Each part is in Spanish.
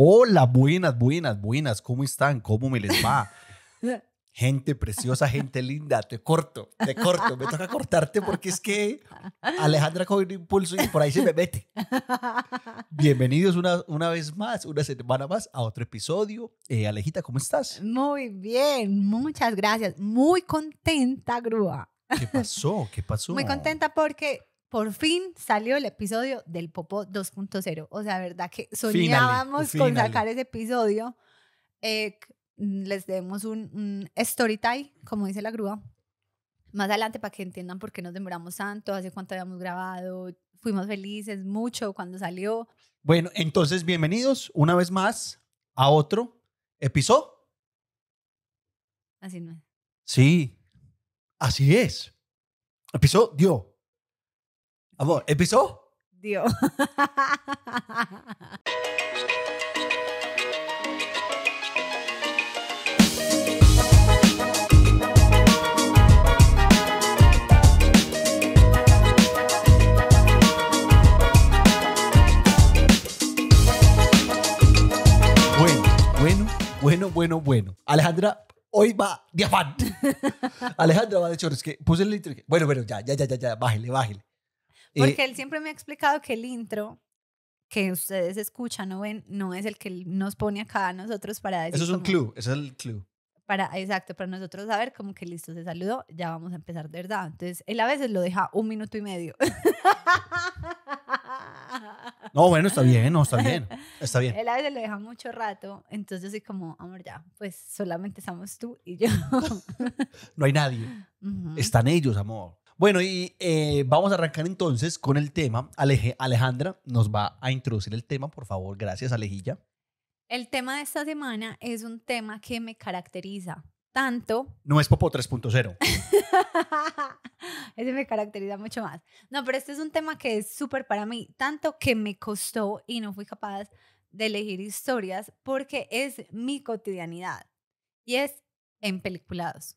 Hola, buenas, buenas, buenas. ¿Cómo están? ¿Cómo me les va? Gente preciosa, gente linda, te corto, te corto. Me toca cortarte porque es que Alejandra coge un impulso y por ahí se me mete. Bienvenidos una, una vez más, una semana más a otro episodio. Eh, Alejita, ¿cómo estás? Muy bien, muchas gracias. Muy contenta, grúa. ¿Qué pasó? ¿Qué pasó? Muy contenta porque por fin salió el episodio del Popo 2.0. O sea, verdad que soñábamos con sacar ese episodio. Eh, mm, les demos un, story time, como dice la grúa, más adelante para que entiendan por qué nos demoramos tanto, hace cuánto habíamos grabado, fuimos felices mucho cuando salió. Bueno, entonces bienvenidos una vez más a otro episodio. Así no es. Sí, así es. Episodio Amor, ¿empezó? Dios. Bueno, bueno, bueno, bueno, bueno. Alejandra, hoy va de afán. Alejandra va de chorros. Que puse el litro. Bueno, bueno, ya, ya, ya, ya, ya, bájele, bájele. Porque él siempre me ha explicado que el intro que ustedes escuchan o ven no es el que nos pone acá a nosotros para decir. Eso es un clue, eso es el clue. Para, exacto, para nosotros saber como que listo, se saludó, ya vamos a empezar de verdad. Entonces, él a veces lo deja un minuto y medio. No, bueno, está bien, no, está bien, está bien. Él a veces lo deja mucho rato, entonces yo como, amor, ya, pues solamente estamos tú y yo. No hay nadie. Están ellos, amor. Bueno, y eh, vamos a arrancar entonces con el tema. Alejandra nos va a introducir el tema, por favor. Gracias, Alejilla. El tema de esta semana es un tema que me caracteriza tanto. No es Popo 3.0. Ese me caracteriza mucho más. No, pero este es un tema que es súper para mí, tanto que me costó y no fui capaz de elegir historias porque es mi cotidianidad y es en peliculados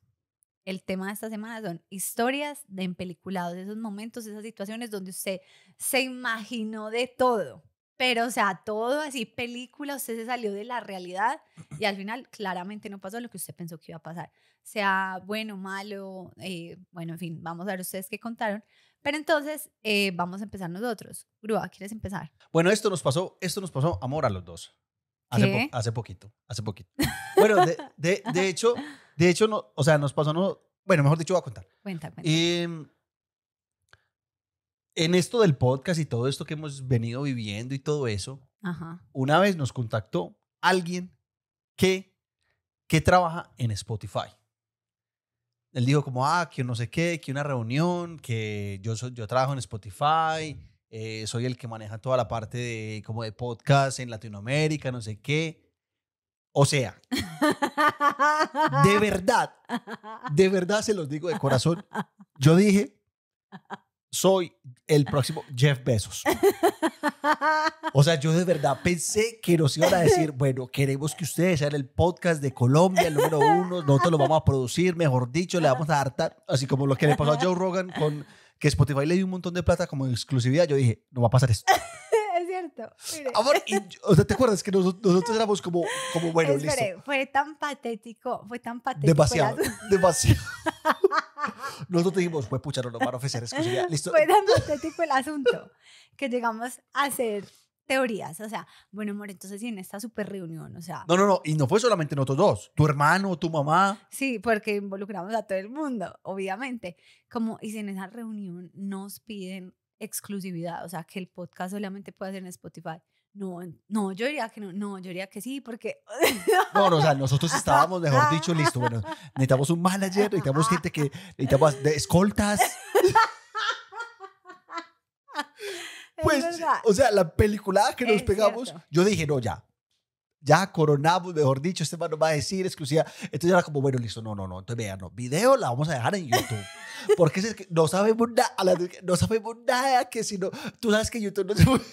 el tema de esta semana son historias de empeliculados. esos momentos, esas situaciones donde usted se imaginó de todo, pero o sea, todo así, película, usted se salió de la realidad y al final claramente no pasó lo que usted pensó que iba a pasar, sea bueno, malo, eh, bueno, en fin, vamos a ver ustedes qué contaron. Pero entonces eh, vamos a empezar nosotros. Grúa, ¿quieres empezar? Bueno, esto nos pasó, esto nos pasó amor a los dos. Hace, hace poquito, hace poquito. Bueno, de, de hecho, de hecho, no, o sea, nos pasó, no, bueno, mejor dicho, voy a contar. Em, en esto del podcast y todo esto que hemos venido viviendo y todo eso, una vez nos contactó alguien que, que trabaja en Spotify. Él dijo como, ah, que no sé qué, que una reunión, que yo, yo trabajo en Spotify, eh, soy el que maneja toda la parte de, como de podcast en Latinoamérica, no sé qué. O sea, de verdad, de verdad se los digo de corazón. Yo dije, soy el próximo Jeff Bezos. O sea, yo de verdad pensé que nos iban a decir, bueno, queremos que ustedes sean el podcast de Colombia, el número uno, nosotros lo vamos a producir, mejor dicho, le vamos a hartar, así como lo que le pasó a Joe Rogan con que Spotify le dio un montón de plata como exclusividad, yo dije, no va a pasar esto. ¿te acuerdas que nosotros, éramos como, como bueno, listo. fue tan patético, fue tan patético. Demasiado, demasiado. nosotros dijimos, fue pucha, no nos van a ofrecer listo. Fue tan patético el asunto que llegamos a hacer teorías, o sea, bueno, amor, entonces en esta super reunión, o sea... No, no, no, y no fue solamente nosotros dos, tu hermano, tu mamá. Sí, porque involucramos a todo el mundo, obviamente. Como, y si en esa reunión nos piden exclusividad, o sea, que el podcast solamente puede ser en Spotify. No, no, yo diría que no, no, yo diría que sí, porque... No, o sea, nosotros estábamos, mejor dicho, listo, bueno, necesitamos un manager, necesitamos gente que, necesitamos de escoltas. Pues, o sea, la peliculada que nos pegamos, yo dije, no, ya, ya coronamos, mejor dicho, este man nos va a decir exclusiva. Entonces era como, bueno, listo, no, no, no. Entonces vean, no, video la vamos a dejar en YouTube. Porque no sabemos nada, no sabemos nada que si no, tú sabes que YouTube no se puede...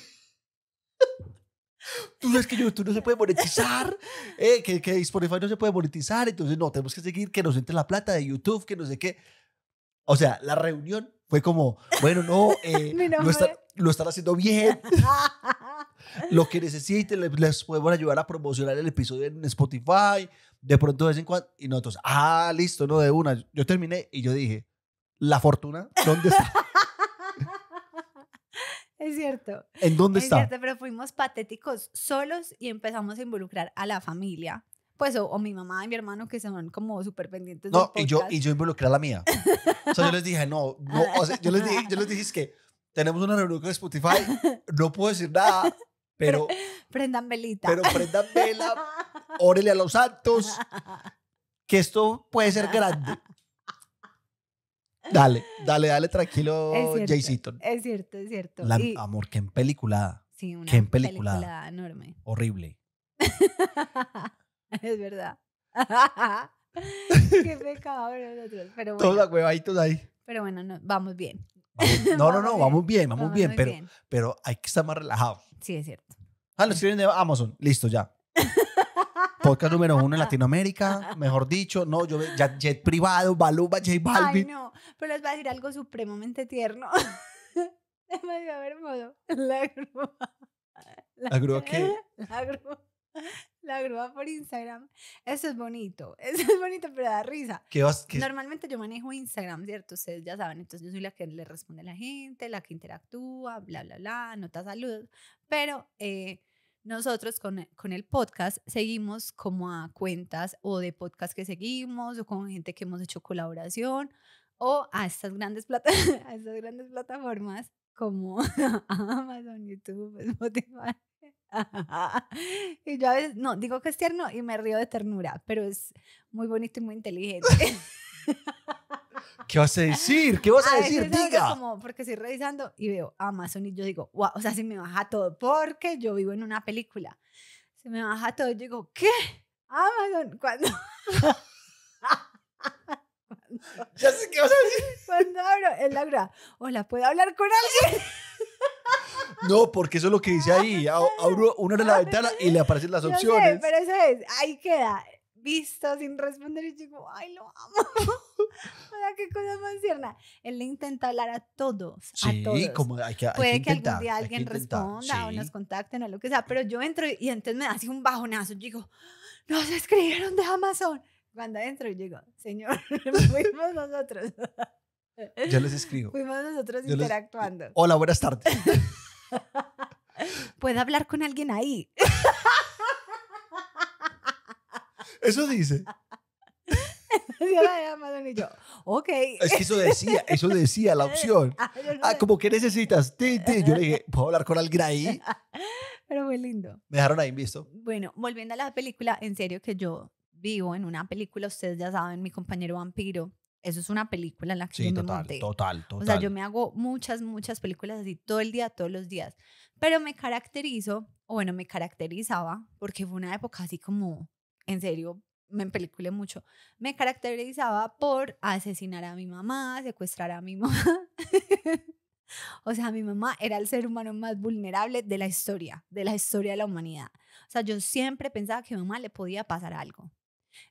Tú sabes que YouTube no se puede monetizar, eh, que, que Spotify no se puede monetizar, entonces no, tenemos que seguir que nos entre la plata de YouTube, que no sé qué. O sea, la reunión fue como, bueno, no, eh, lo, están haciendo bien. lo que necesiten, les, podemos ayudar a promocionar el episodio en Spotify. De pronto, de vez en cuando. Y nosotros, ah, listo, no, de una. Yo terminé y yo dije, ¿la fortuna? ¿Dónde está? Es cierto. ¿En dónde es está? Cierto, pero fuimos patéticos solos y empezamos a involucrar a la familia pues, o, mi mamá y mi hermano que se van como súper pendientes. No, y, yo, y yo involucré a la mía. o sea, yo les dije, no, yo les dije, yo les dije es que tenemos una reunión con Spotify, no puedo decir nada, pero... prendan velita. Pero prendan vela, órele a los santos, que esto puede ser grande. Dale, dale, dale, tranquilo, Jay Es cierto, es cierto. amor, qué en peliculada Sí, una qué en enorme. Horrible. es verdad. Qué pecado Pero bueno. Todos huevaditos ahí. Pero bueno, vamos bien. no, no, no, vamos bien, vamos, bien, pero, pero hay que estar más relajados. Sí, es cierto. Ah, los escriben de Amazon. Listo, ya. Podcast número uno en Latinoamérica, mejor dicho. No, yo jet privado, baluba J Balvin. Ay, no, pero les voy a decir algo supremamente tierno. Demasiado hermoso. La grúa. ¿La, ¿La grúa qué? La grúa la grúa por Instagram. Eso es bonito, eso es bonito, pero da risa. Normalmente yo manejo Instagram, ¿cierto? Ustedes ya saben, entonces yo soy la que le responde a la gente, la que interactúa, bla, bla, bla, nota saludos, pero... Eh, nosotros con, con, el podcast seguimos como a cuentas o de podcast que seguimos o con gente que hemos hecho colaboración o a estas grandes, plata a estas grandes plataformas como Amazon, YouTube, Spotify, y yo a veces, no, digo que es tierno y me río de ternura, pero es muy bonito y muy inteligente. ¿Qué vas a decir? ¿Qué vas a, decir? Diga. porque estoy revisando y veo Amazon y yo digo, wow, o sea, si me baja todo porque yo vivo en una película. Si me baja todo. Yo digo, ¿qué? Amazon, Cuando ya sé qué vas a decir. Cuando abro, él la Hola, ¿puedo hablar con alguien? No, porque eso es lo que dice ahí. Abro, una de la ah, ventana y le aparecen las opciones. pero eso es, ahí queda visto sin responder y digo, ay, lo amo. o sea, qué cosa más tierna. Él le intenta hablar a todos, a todos. Como hay que, hay Puede que, intentar, que, algún día alguien responda o nos contacten o lo que sea, pero yo entro y entonces me da así un bajonazo. Y digo, nos escribieron de Amazon. Cuando entro y digo, señor, fuimos nosotros. Ya les escribo. Fuimos nosotros interactuando. Hola, buenas tardes. ¿Puedo hablar con alguien ahí. Eso dice. Yo la y yo, ok. Es que eso decía, eso decía la opción. Ah, ah como que necesitas. Yo le dije, ¿puedo hablar con alguien ahí? Pero muy lindo. Me dejaron ahí visto. Bueno, volviendo a la película, en serio que yo vivo en una película, ustedes ya saben, mi compañero vampiro eso es una película en la que yo me monté. Total, O sea, yo me hago muchas, muchas películas así todo el día, todos los días. Pero me caracterizo, o bueno, me caracterizaba, porque fue una época así como, en serio, me peliculé mucho. Me caracterizaba por asesinar a mi mamá, secuestrar a mi mamá. o sea, mi mamá era el ser humano más vulnerable de la historia, de la historia de la humanidad. O sea, yo siempre pensaba que a mi mamá le podía pasar algo.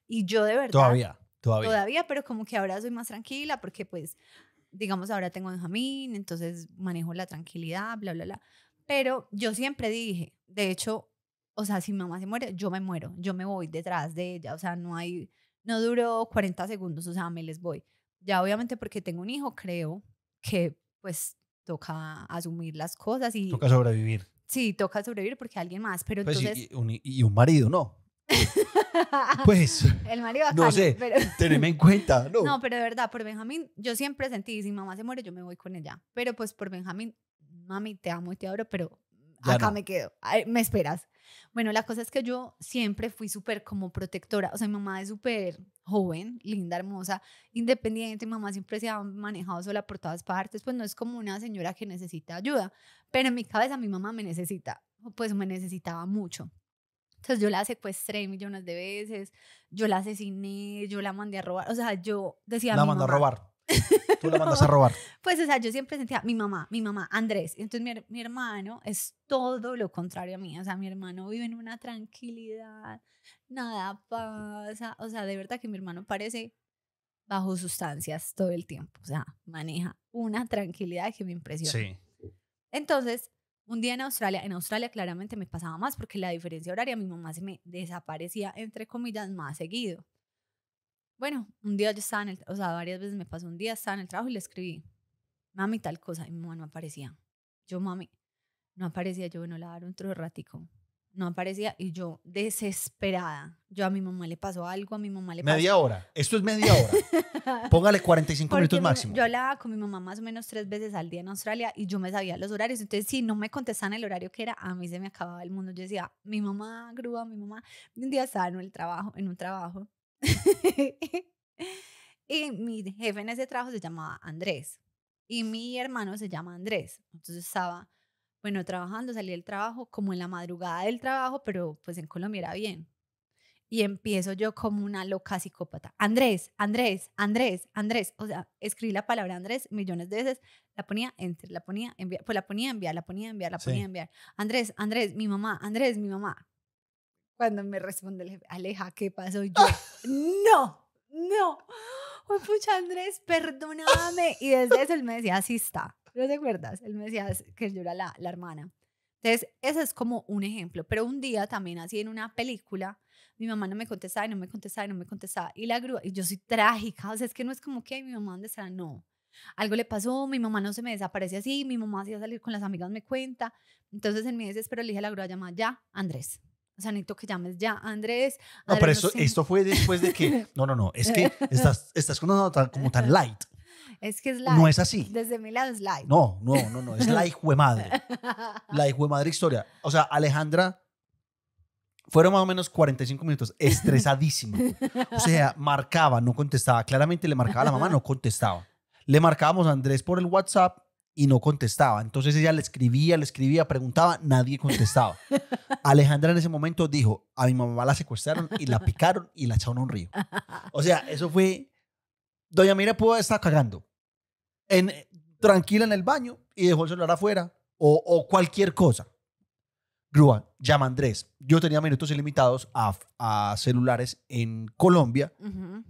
Y yo de verdad. Todavía. Todavía. pero como que ahora soy más tranquila porque pues, digamos, ahora tengo a Benjamín, entonces manejo la tranquilidad, bla, bla, bla. Pero yo siempre dije, de hecho, o sea, si mamá se muere, yo me muero, yo me voy detrás de ella, o sea, no hay, no duró 40 segundos, o sea, me les voy. Ya obviamente porque tengo un hijo, creo que pues toca asumir las cosas y... Toca sobrevivir. Sí, toca sobrevivir porque alguien más, pero pues, entonces... y un marido, ¿no? Pues. El marido No sé, pero... en cuenta. No. pero de verdad, por Benjamín, yo siempre sentí, si mamá se muere, yo me voy con ella. Pero pues por Benjamín, mami, te amo y te adoro, pero acá me quedo. me esperas. Bueno, la cosa es que yo siempre fui súper como protectora. O sea, mi mamá es súper joven, linda, hermosa, independiente. Mi mamá siempre se ha manejado sola por todas partes. Pues no es como una señora que necesita ayuda. Pero en mi cabeza mi mamá me necesita, pues me necesitaba mucho. Entonces yo la secuestré millones de veces, yo la asesiné, yo la mandé a robar, o sea, yo decía... La a mandó a robar. Tú la mandas a robar. Pues, o sea, yo siempre sentía, mi mamá, mi mamá, Andrés. Entonces, mi, mi, hermano es todo lo contrario a mí. O sea, mi hermano vive en una tranquilidad, nada pasa. O sea, de verdad que mi hermano parece bajo sustancias todo el tiempo. O sea, maneja una tranquilidad que me impresiona. Sí. Entonces, un día en Australia, en Australia claramente me pasaba más porque la diferencia horaria, mi mamá se me desaparecía, entre comillas, más seguido. Bueno, un día yo estaba en el, o sea, varias veces me pasó un día, estaba en el trabajo y le escribí, mami, tal cosa, y mi mamá no aparecía. Yo, mami, no aparecía, yo, no la daré un otro ratico no aparecía y yo desesperada. Yo a mi mamá le pasó algo, a mi mamá le pasó. Media hora. Esto es media hora. Póngale 45 minutos máximo. Yo hablaba con mi mamá más o menos tres veces al día en Australia y yo me sabía los horarios. Entonces, si no me contestaban el horario que era, a mí se me acababa el mundo. Yo decía, mi mamá grúa, mi mamá. Un día estaba en, el trabajo, en un trabajo. y mi jefe en ese trabajo se llamaba Andrés. Y mi hermano se llama Andrés. Entonces estaba bueno, trabajando, salí del trabajo como en la madrugada del trabajo, pero pues en Colombia era bien. Y empiezo yo como una loca psicópata. Andrés, Andrés, Andrés, Andrés. O sea, escribí la palabra Andrés millones de veces, la ponía enter, la ponía enviar, pues la ponía enviar, la ponía enviar, la ponía enviar. Andrés, Andrés, mi mamá, Andrés, mi mamá. Cuando me responde Aleja, ¿qué pasó? Yo, no, no. pucha, Andrés, perdóname. Y desde eso él me decía, así está ¿No te acuerdas? Él me decía que yo era la, la hermana. Entonces, ese es como un ejemplo. Pero un día también, así en una película, mi mamá no me contestaba y no me contestaba y no me contestaba. Y la grúa, y yo soy trágica, o sea, es que no es como que mi mamá dónde estará, no. Algo le pasó, mi mamá no se me desaparece así, mi mamá a salir con las amigas, me cuenta. Entonces, en mi desespero, le dije a la grúa, llama ya, Andrés. O sea, necesito que llames ya, Andrés. no, pero esto, fue después de que, no, no, no, es que estás, estás como tan light. Es que es la. No es así. Desde mi es la. No, no, no, no. Es la hijo madre. La hijo madre historia. O sea, Alejandra. Fueron más o menos 45 minutos, estresadísimo O sea, marcaba, no contestaba. Claramente le marcaba a la mamá, no contestaba. Le marcábamos a Andrés por el WhatsApp y no contestaba. Entonces ella le escribía, le escribía, preguntaba, nadie contestaba. Alejandra en ese momento dijo, a mi mamá la secuestraron y la picaron y la echaron a un río. O sea, eso fue Doña Mira pudo estar cagando en, eh, tranquila en el baño y dejó el celular afuera o, cualquier cosa. Grúa, llama a Andrés. Yo tenía minutos ilimitados a, celulares en Colombia.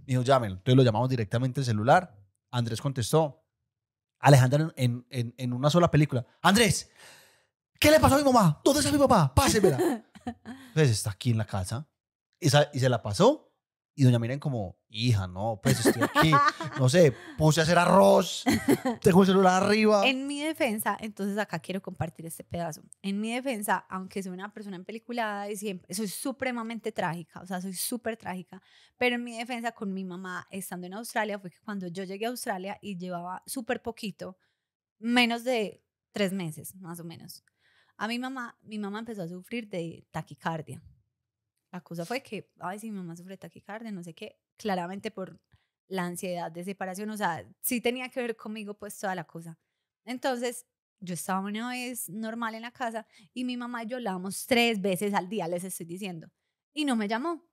Dijo, llámelo. Entonces lo llamamos directamente al celular. Andrés contestó. Alejandra en, en, una sola película. Andrés, ¿qué le pasó a mi mamá? ¿Dónde está mi papá? Pásemela. Entonces está aquí en la casa y, y se la pasó y doña miren como, hija, no, pues estoy aquí, no sé, puse a hacer arroz, tengo el celular arriba. En mi defensa, entonces acá quiero compartir este pedazo. En mi defensa, aunque soy una persona empeliculada y siempre, soy supremamente trágica, o sea, soy súper trágica, pero en mi defensa con mi mamá estando en Australia fue que cuando yo llegué a Australia y llevaba súper poquito, menos de tres meses, más o menos, a mi mamá, mi mamá empezó a sufrir de taquicardia la cosa fue que, ay, si mi mamá sufre taquicardia, no sé qué, claramente por la ansiedad de separación, o sea, sí tenía que ver conmigo pues toda la cosa. Entonces, yo estaba una vez normal en la casa y mi mamá y yo hablábamos tres veces al día, les estoy diciendo, y no me llamó,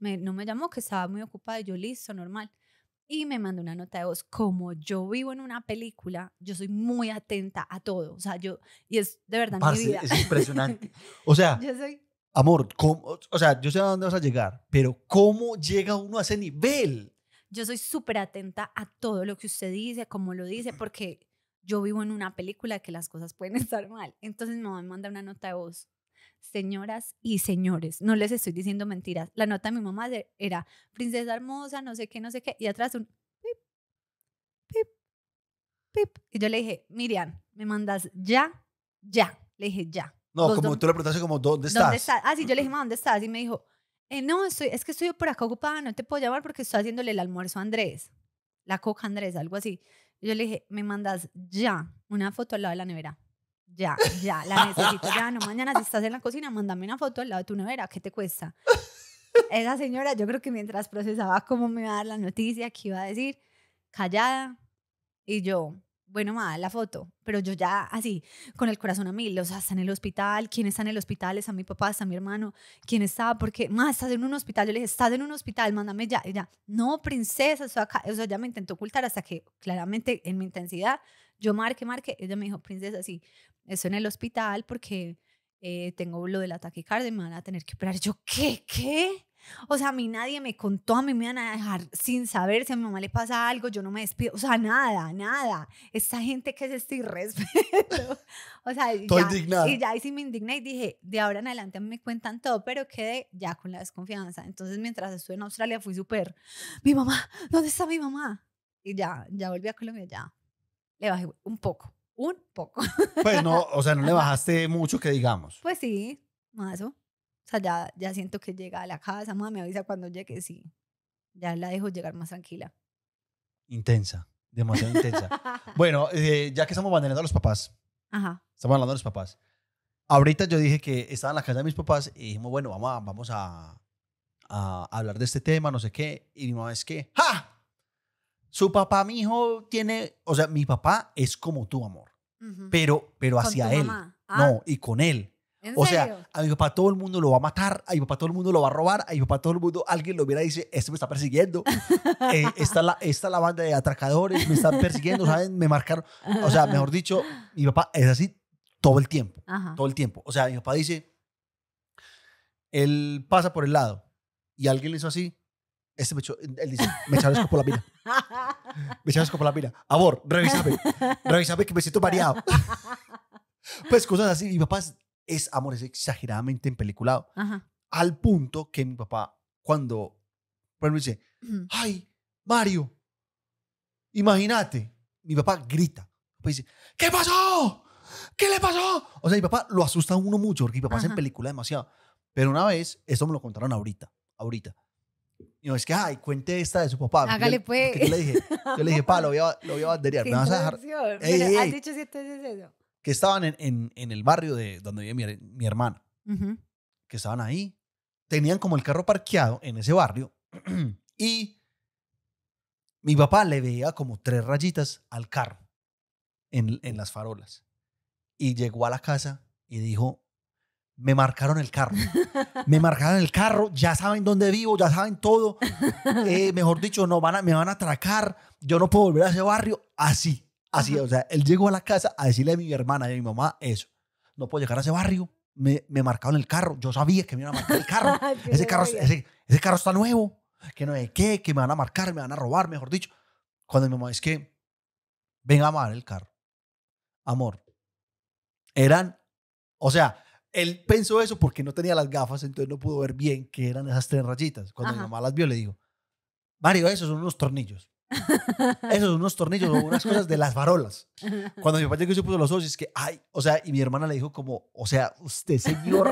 no me llamó, que estaba muy ocupada, yo listo, normal. Y me mandó una nota de voz, como yo vivo en una película, yo soy muy atenta a todo, o sea, yo, y es de verdad Es impresionante. O sea, yo soy amor, o sea, yo sé a dónde vas a llegar, pero ¿cómo llega uno a ese nivel? Yo soy súper atenta a todo lo que usted dice, cómo lo dice, porque yo vivo en una película que las cosas pueden estar mal. Entonces mi mamá me manda una nota de voz. Señoras y señores, no les estoy diciendo mentiras. La nota de mi mamá era princesa hermosa, no sé qué, no sé qué, y atrás un pip, pip, pip. Y yo le dije, Miriam, me mandas ya, ya. Le dije, ya. No, como tú le preguntaste como, ¿dónde estás? Ah, sí, yo le dije, ¿dónde estás? Y me dijo, eh, no, estoy, es que estoy por acá ocupada, no te puedo llamar porque estoy haciéndole el almuerzo a Andrés, la coca Andrés, algo así. yo le dije, me mandas ya una foto al lado de la nevera. Ya, ya, la necesito. Ya, no, mañana si estás en la cocina, mándame una foto al lado de tu nevera, ¿qué te cuesta? Esa señora, yo creo que mientras procesaba cómo me iba a dar la noticia, qué iba a decir, callada. Y yo, bueno, ma, la foto, pero yo ya así, con el corazón a mil, o sea, está en el hospital, ¿quién está en el hospital? a mi papá? ¿Está mi hermano? ¿Quién está? Porque, más estás en un hospital, yo le dije, estás en un hospital, mándame ya, ya, no, princesa, estoy acá, o sea, ya me intentó ocultar hasta que claramente en mi intensidad, yo marque, marque, ella me dijo, princesa, sí, estoy en el hospital porque eh, tengo lo del ataque y me van a tener que operar, yo, ¿qué? ¿Qué? O sea, a mí nadie me contó, a mí me van a dejar sin saber si a mi mamá le pasa algo, yo no me despido. O sea, nada, nada. Esta gente que es este irrespeto. O sea, y Estoy ya, indignada. Y ya sí me indigné y dije, de ahora en adelante me cuentan todo, pero quedé ya con la desconfianza. Entonces, mientras estuve en Australia, fui súper, mi mamá, ¿dónde está mi mamá? Y ya, ya volví a Colombia, ya. Le bajé un poco, un poco. Pues no, o sea, no le bajaste mucho que digamos. Pues sí, más o ya, siento que llega a la casa, mamá me avisa cuando llegue, sí. Ya la dejo llegar más tranquila. Intensa, demasiado intensa. Bueno, eh, ya que estamos manejando a los papás, Ajá. estamos hablando de los papás. Ahorita yo dije que estaba en la casa de mis papás y dijimos, bueno, vamos a, vamos a, hablar de este tema, no sé qué. Y mi mamá es que, ¡ja! Su papá, mi hijo, tiene, o sea, mi papá es como tu amor, pero, pero hacia él. Ah. No, y con él o sea, a mi papá todo el mundo lo va a matar, a mi papá todo el mundo lo va a robar, a mi papá todo el mundo, alguien lo mira y dice, este me está persiguiendo, eh, la, la banda de atracadores, me están persiguiendo, ¿saben? Me marcaron. O sea, mejor dicho, mi papá es así todo el tiempo, todo el tiempo. O sea, mi papá dice, él pasa por el lado y alguien le hizo así, este me echó, él dice, me echaron pila Me echaron pila. Amor, revísame. Revísame que me siento mareado. pues cosas así. Mi papá es amor, es exageradamente empeliculado. Ajá. Al punto que mi papá, cuando, por ejemplo, dice, ay, Mario, imagínate, mi papá grita. Pues dice, ¿qué pasó? ¿Qué le pasó? O sea, mi papá lo asusta a uno mucho porque mi papá se película demasiado. Pero una vez, eso me lo contaron ahorita, ahorita. Y no, es que, ay, cuente esta de su papá. Hágale pues. Yo le pues. dije, yo le dije, pa, lo voy a, lo voy a banderear. ¿Me vas a dejar? has dicho siete veces eso que estaban en, el barrio de donde vive mi, hermana, que estaban ahí, tenían como el carro parqueado en ese barrio y mi papá le veía como tres rayitas al carro en, las farolas. Y llegó a la casa y dijo, me marcaron el carro. Me marcaron el carro, ya saben dónde vivo, ya saben todo. Eh, mejor dicho, no van a, me van a atracar, yo no puedo volver a ese barrio. Así, Así, o sea, él llegó a la casa a decirle a mi hermana y a mi mamá eso. No puedo llegar a ese barrio. Me, me marcaron el carro. Yo sabía que me iban a marcar el carro. Ah, ese, carro ese, ese, carro está nuevo. Que no sé qué, que me van a marcar, me van a robar, mejor dicho. Cuando mi mamá es que, venga a amar el carro. Amor. Eran, o sea, él pensó eso porque no tenía las gafas, entonces no pudo ver bien que eran esas tres rayitas. Cuando mi mamá las vio, le digo, Mario, esos son unos tornillos. Esos unos tornillos o unas cosas de las varolas. Cuando mi papá llegó y se puso los ojos, y es que, ay, o sea, y mi hermana le dijo como, o sea, usted señor,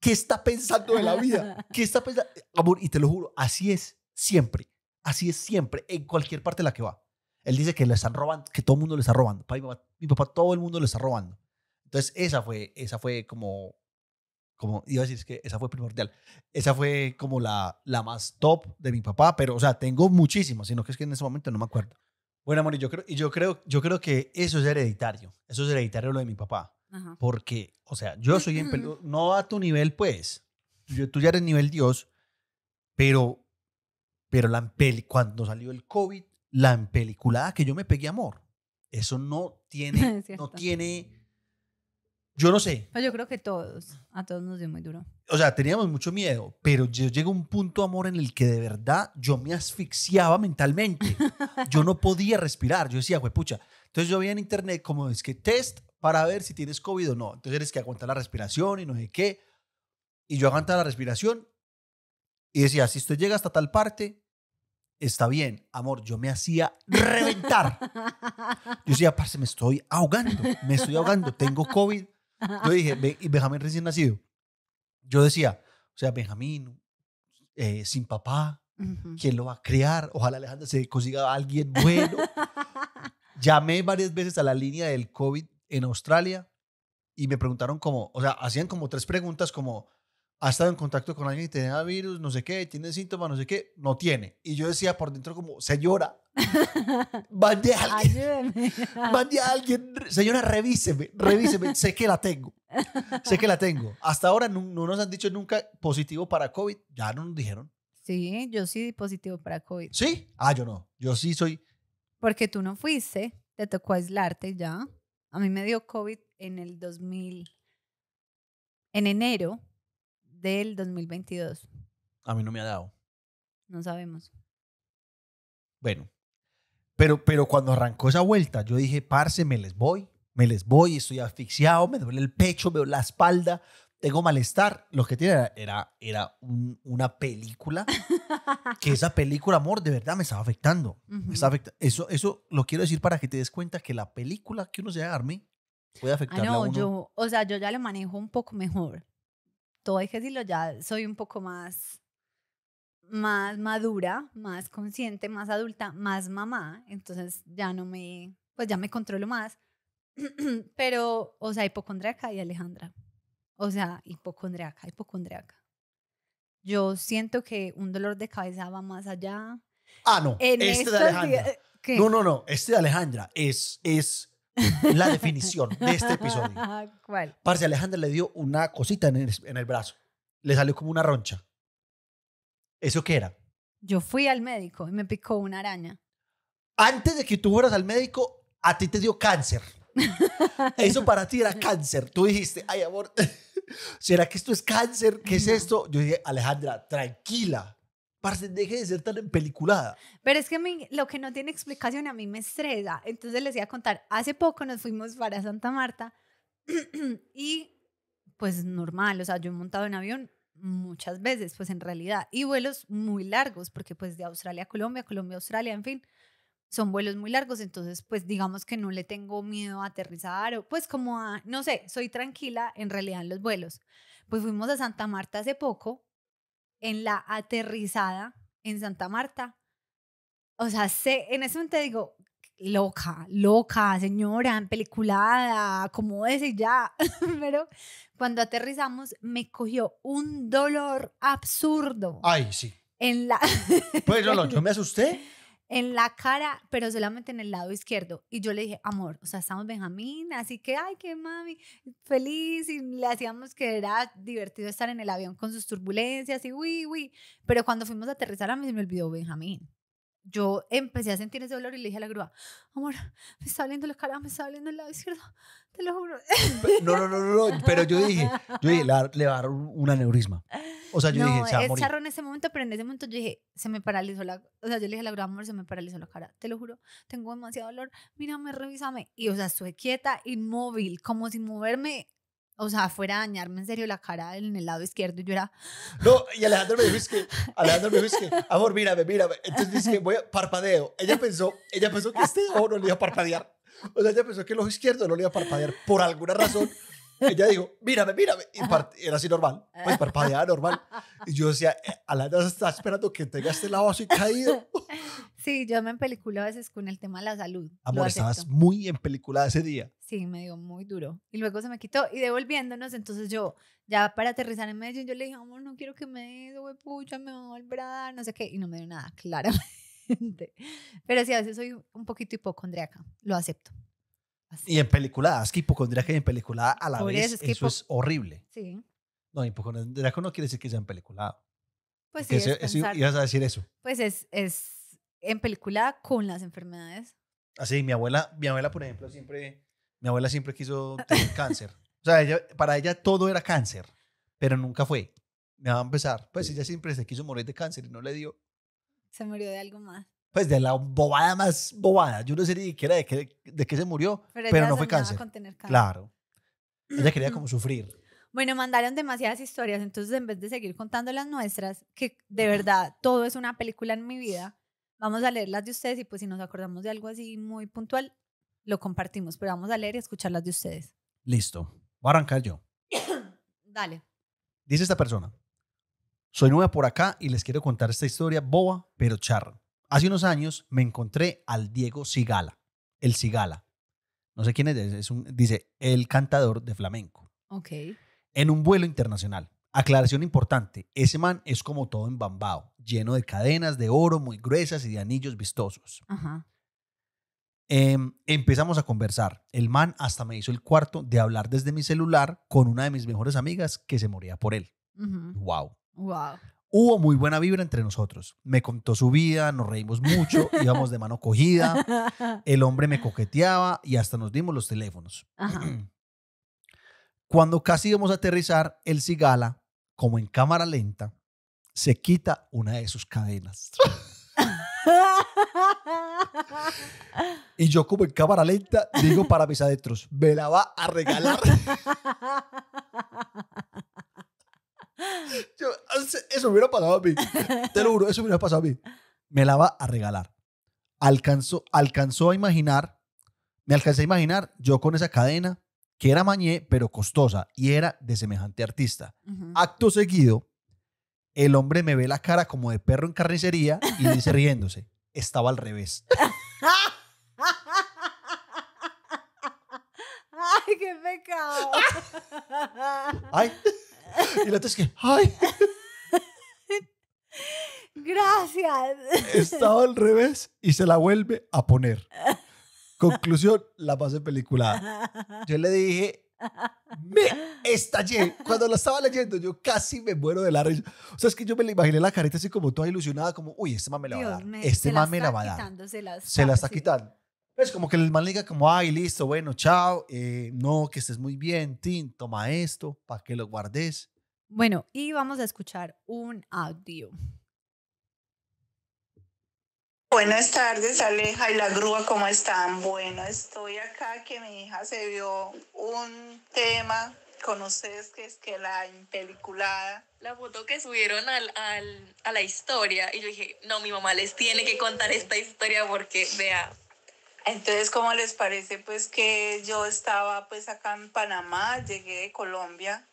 ¿qué está pensando de la vida? ¿Qué está pensando? Amor, y te lo juro, así es siempre, así es siempre, en cualquier parte la que va. Él dice que le están robando, que todo el mundo le está robando. mi papá, mi papá todo el mundo le está robando. Entonces, esa fue, esa fue como como iba a decir, es que esa fue primordial. Esa fue como la, la más top de mi papá, pero, o sea, tengo muchísimas, sino que es que en ese momento no me acuerdo. Bueno, amor, y yo creo, y yo creo, yo creo que eso es hereditario. Eso es hereditario lo de mi papá. Porque, o sea, yo soy película. no a tu nivel, pues. Yo, tú ya eres nivel Dios, pero, pero la cuando salió el COVID, la en peliculada que yo me pegué, amor, eso no tiene, no tiene yo no sé. Pues yo creo que todos, a todos nos dio muy duro. O sea, teníamos mucho miedo, pero yo llegué a un punto, amor, en el que de verdad yo me asfixiaba mentalmente. yo no podía respirar. Yo decía, pucha. Entonces yo veía en internet como es que test para ver si tienes COVID o no. Entonces eres que aguantar la respiración y no sé qué. Y yo aguantaba la respiración y decía, si esto llega hasta tal parte, está bien, amor, yo me hacía reventar. Yo decía, parce, me estoy ahogando, me estoy ahogando, tengo COVID yo dije, y Benjamín recién nacido. Yo decía, o sea, Benjamín, eh, sin papá, ¿quién lo va a criar? Ojalá Alejandra se consiga alguien bueno. Llamé varias veces a la línea del COVID en Australia y me preguntaron como, o sea, hacían como tres preguntas como, ha estado en contacto con alguien que tenía virus, no sé qué, tiene síntomas, no sé qué, no tiene. Y yo decía por dentro como, señora, mande a alguien, mande a alguien, señora, revíseme, revíseme, sé que la tengo, sé que la tengo. Hasta ahora no, no, nos han dicho nunca positivo para COVID, ya no nos dijeron. Sí, yo sí di positivo para COVID. ¿Sí? Ah, yo no, yo sí soy. Porque tú no fuiste, te tocó aislarte ya. A mí me dio COVID en el 2000, en enero del 2022. A mí no me ha dado. No sabemos. Bueno, pero, pero cuando arrancó esa vuelta, yo dije, parce, me les voy, me les voy, estoy asfixiado, me duele el pecho, me duele la espalda, tengo malestar. Lo que tenía era, era, una película que esa película, amor, de verdad me estaba afectando. eso, eso lo quiero decir para que te des cuenta que la película que uno se arme puede ah, afectar a uno. Yo, o sea, yo ya le manejo un poco mejor todo hay que decirlo, ya soy un poco más, más madura, más consciente, más adulta, más mamá, entonces ya no me, pues ya me controlo más, pero, o sea, hipocondríaca y Alejandra, o sea, hipocondríaca, hipocondríaca, Yo siento que un dolor de cabeza va más allá. Ah, no, este de Alejandra. Eh, no, no, no, este de Alejandra es, es la definición de este episodio. ¿Cuál? Parce, Alejandra le dio una cosita en el, en el brazo. Le salió como una roncha. ¿Eso qué era? Yo fui al médico y me picó una araña. Antes de que tú fueras al médico, a ti te dio cáncer. Eso para ti era cáncer. Tú dijiste, ay amor, ¿será que esto es cáncer? ¿Qué es esto? Yo dije, Alejandra, tranquila deje de ser tan empeliculada. Pero es que lo que no tiene explicación a mí me estresa. Entonces les voy a contar, hace poco nos fuimos para Santa Marta y pues normal, o sea, yo he montado en avión muchas veces, pues en realidad, y vuelos muy largos, porque pues de Australia a Colombia, Colombia a Australia, en fin, son vuelos muy largos, entonces pues digamos que no le tengo miedo a aterrizar o pues como a, no sé, soy tranquila en realidad en los vuelos. Pues fuimos a Santa Marta hace poco en la aterrizada en Santa Marta, o sea, sé, en ese momento digo, loca, loca, señora, peliculada, como ese ya. Pero cuando aterrizamos me cogió un dolor absurdo. Ay, sí. En la... pues no, yo me asusté en la cara, pero solamente en el lado izquierdo. Y yo le dije, amor, o sea, estamos Benjamín, así que, ay, qué mami, feliz. Y le hacíamos que era divertido estar en el avión con sus turbulencias y, uy, uy. Pero cuando fuimos a aterrizar, a mí se me olvidó Benjamín yo empecé a sentir ese dolor y le dije a la grúa, amor, me está doliendo la cara, me está doliendo el lado izquierdo, te lo juro. No, no, no, no, pero yo dije, yo dije, le va, le a dar un aneurisma. O sea, yo dije, se va a morir. charro en ese momento, pero en ese momento yo dije, se me paralizó la, o sea, yo le dije a la grúa, amor, se me paralizó la cara, te lo juro, tengo demasiado dolor, mírame, revísame. Y, o sea, estuve quieta, inmóvil, como sin moverme o sea, fuera a dañarme en serio la cara en el lado izquierdo y yo era... No, y Alejandro me dijo, es que, Alejandro me dijo, es que, amor, mírame, mírame. Entonces dice que voy a parpadeo. Ella pensó, ella pensó que este ojo no le iba a parpadear. O sea, ella pensó que el ojo izquierdo no le iba a parpadear por alguna razón. Ella dijo, mírame, mírame. Y era así normal, pues parpadeaba normal. Y yo decía, eh, Alejandro está esperando que tenga este lado así caído Sí, yo me empeliculo a veces con el tema de la salud. Amor, estabas muy empeliculada ese día. Sí, me dio muy duro. Y luego se me quitó. Y devolviéndonos, entonces yo, ya para aterrizar en Medellín, yo le dije, amor, no quiero que me dé, güey, pucha, me va a volver a dar, no sé qué. Y no me dio nada, claramente. Pero sí, a veces soy un poquito hipocondriaca. Lo acepto. Y en película, es que hipocondriaca y en película a la vez, eso es, horrible. Sí. No, hipocondriaca no quiere decir que sea en película. Pues sí, es, ibas a decir eso. Pues es en película con las enfermedades. Así, mi abuela, mi abuela, por ejemplo, siempre, mi abuela siempre quiso tener cáncer. O sea, para ella todo era cáncer, pero nunca fue. Me va a empezar. Pues ella siempre se quiso morir de cáncer y no le dio. Se murió de algo más. Pues de la bobada más bobada. Yo no sé ni siquiera de qué, de qué se murió, pero, no fue cáncer. cáncer. Claro. Ella quería como sufrir. Bueno, mandaron demasiadas historias, entonces en vez de seguir contando las nuestras, que de verdad todo es una película en mi vida, Vamos a leer las de ustedes y pues si nos acordamos de algo así muy puntual, lo compartimos, pero vamos a leer y escuchar las de ustedes. Listo. Voy a arrancar yo. Dale. Dice esta persona, soy nueva por acá y les quiero contar esta historia boba pero charra. Hace unos años me encontré al Diego Sigala, el Sigala. No sé quién es, es un, dice, el cantador de flamenco. Ok. En un vuelo internacional. Aclaración importante, ese man es como todo embambado, lleno de cadenas de oro muy gruesas y de anillos vistosos. Em, empezamos a conversar. El man hasta me hizo el cuarto de hablar desde mi celular con una de mis mejores amigas que se moría por él. Wow. Wow. Hubo muy buena vibra entre nosotros. Me contó su vida, nos reímos mucho, íbamos de mano cogida, el hombre me coqueteaba y hasta nos dimos los teléfonos. Cuando casi íbamos a aterrizar, el cigala como en cámara lenta, se quita una de sus cadenas. y yo como en cámara lenta digo para mis adentros, me la va a regalar. Yo, ah, eso me hubiera pasado a mí. Te lo juro, eso me hubiera pasado a mí. Me la va a regalar. Alcanzó, alcanzó a imaginar, me alcancé a imaginar yo con esa cadena que era mañé, pero costosa, y era de semejante artista. Acto seguido, el hombre me ve la cara como de perro en carnicería y dice riéndose, estaba al revés. ¡Ay, qué pecado! ¡Ay! Y la ¡ay! Gracias. Estaba al revés y se la vuelve a poner. Conclusión, la pasé película. Yo le dije, me estallé. Cuando la estaba leyendo, yo casi me muero de la risa. O sea, es que yo me la imaginé la carita así como toda ilusionada, como, uy, este man me la va a dar. Este man me la va a dar. se, la está, quitando. Es pues, como que el man le diga como, ay, listo, bueno, chao, eh, no, que estés muy bien, Tim, toma esto, para que lo guardes. Bueno, y vamos a escuchar un audio. Buenas tardes, Aleja y la grúa, ¿cómo están? Bueno, estoy acá que mi hija se vio un tema con ustedes que es que la impeliculada. La foto que subieron a la historia y yo dije, no, mi mamá les tiene que contar esta historia porque vea. Entonces, ¿cómo les parece? Pues que yo estaba pues acá en Panamá, llegué de Colombia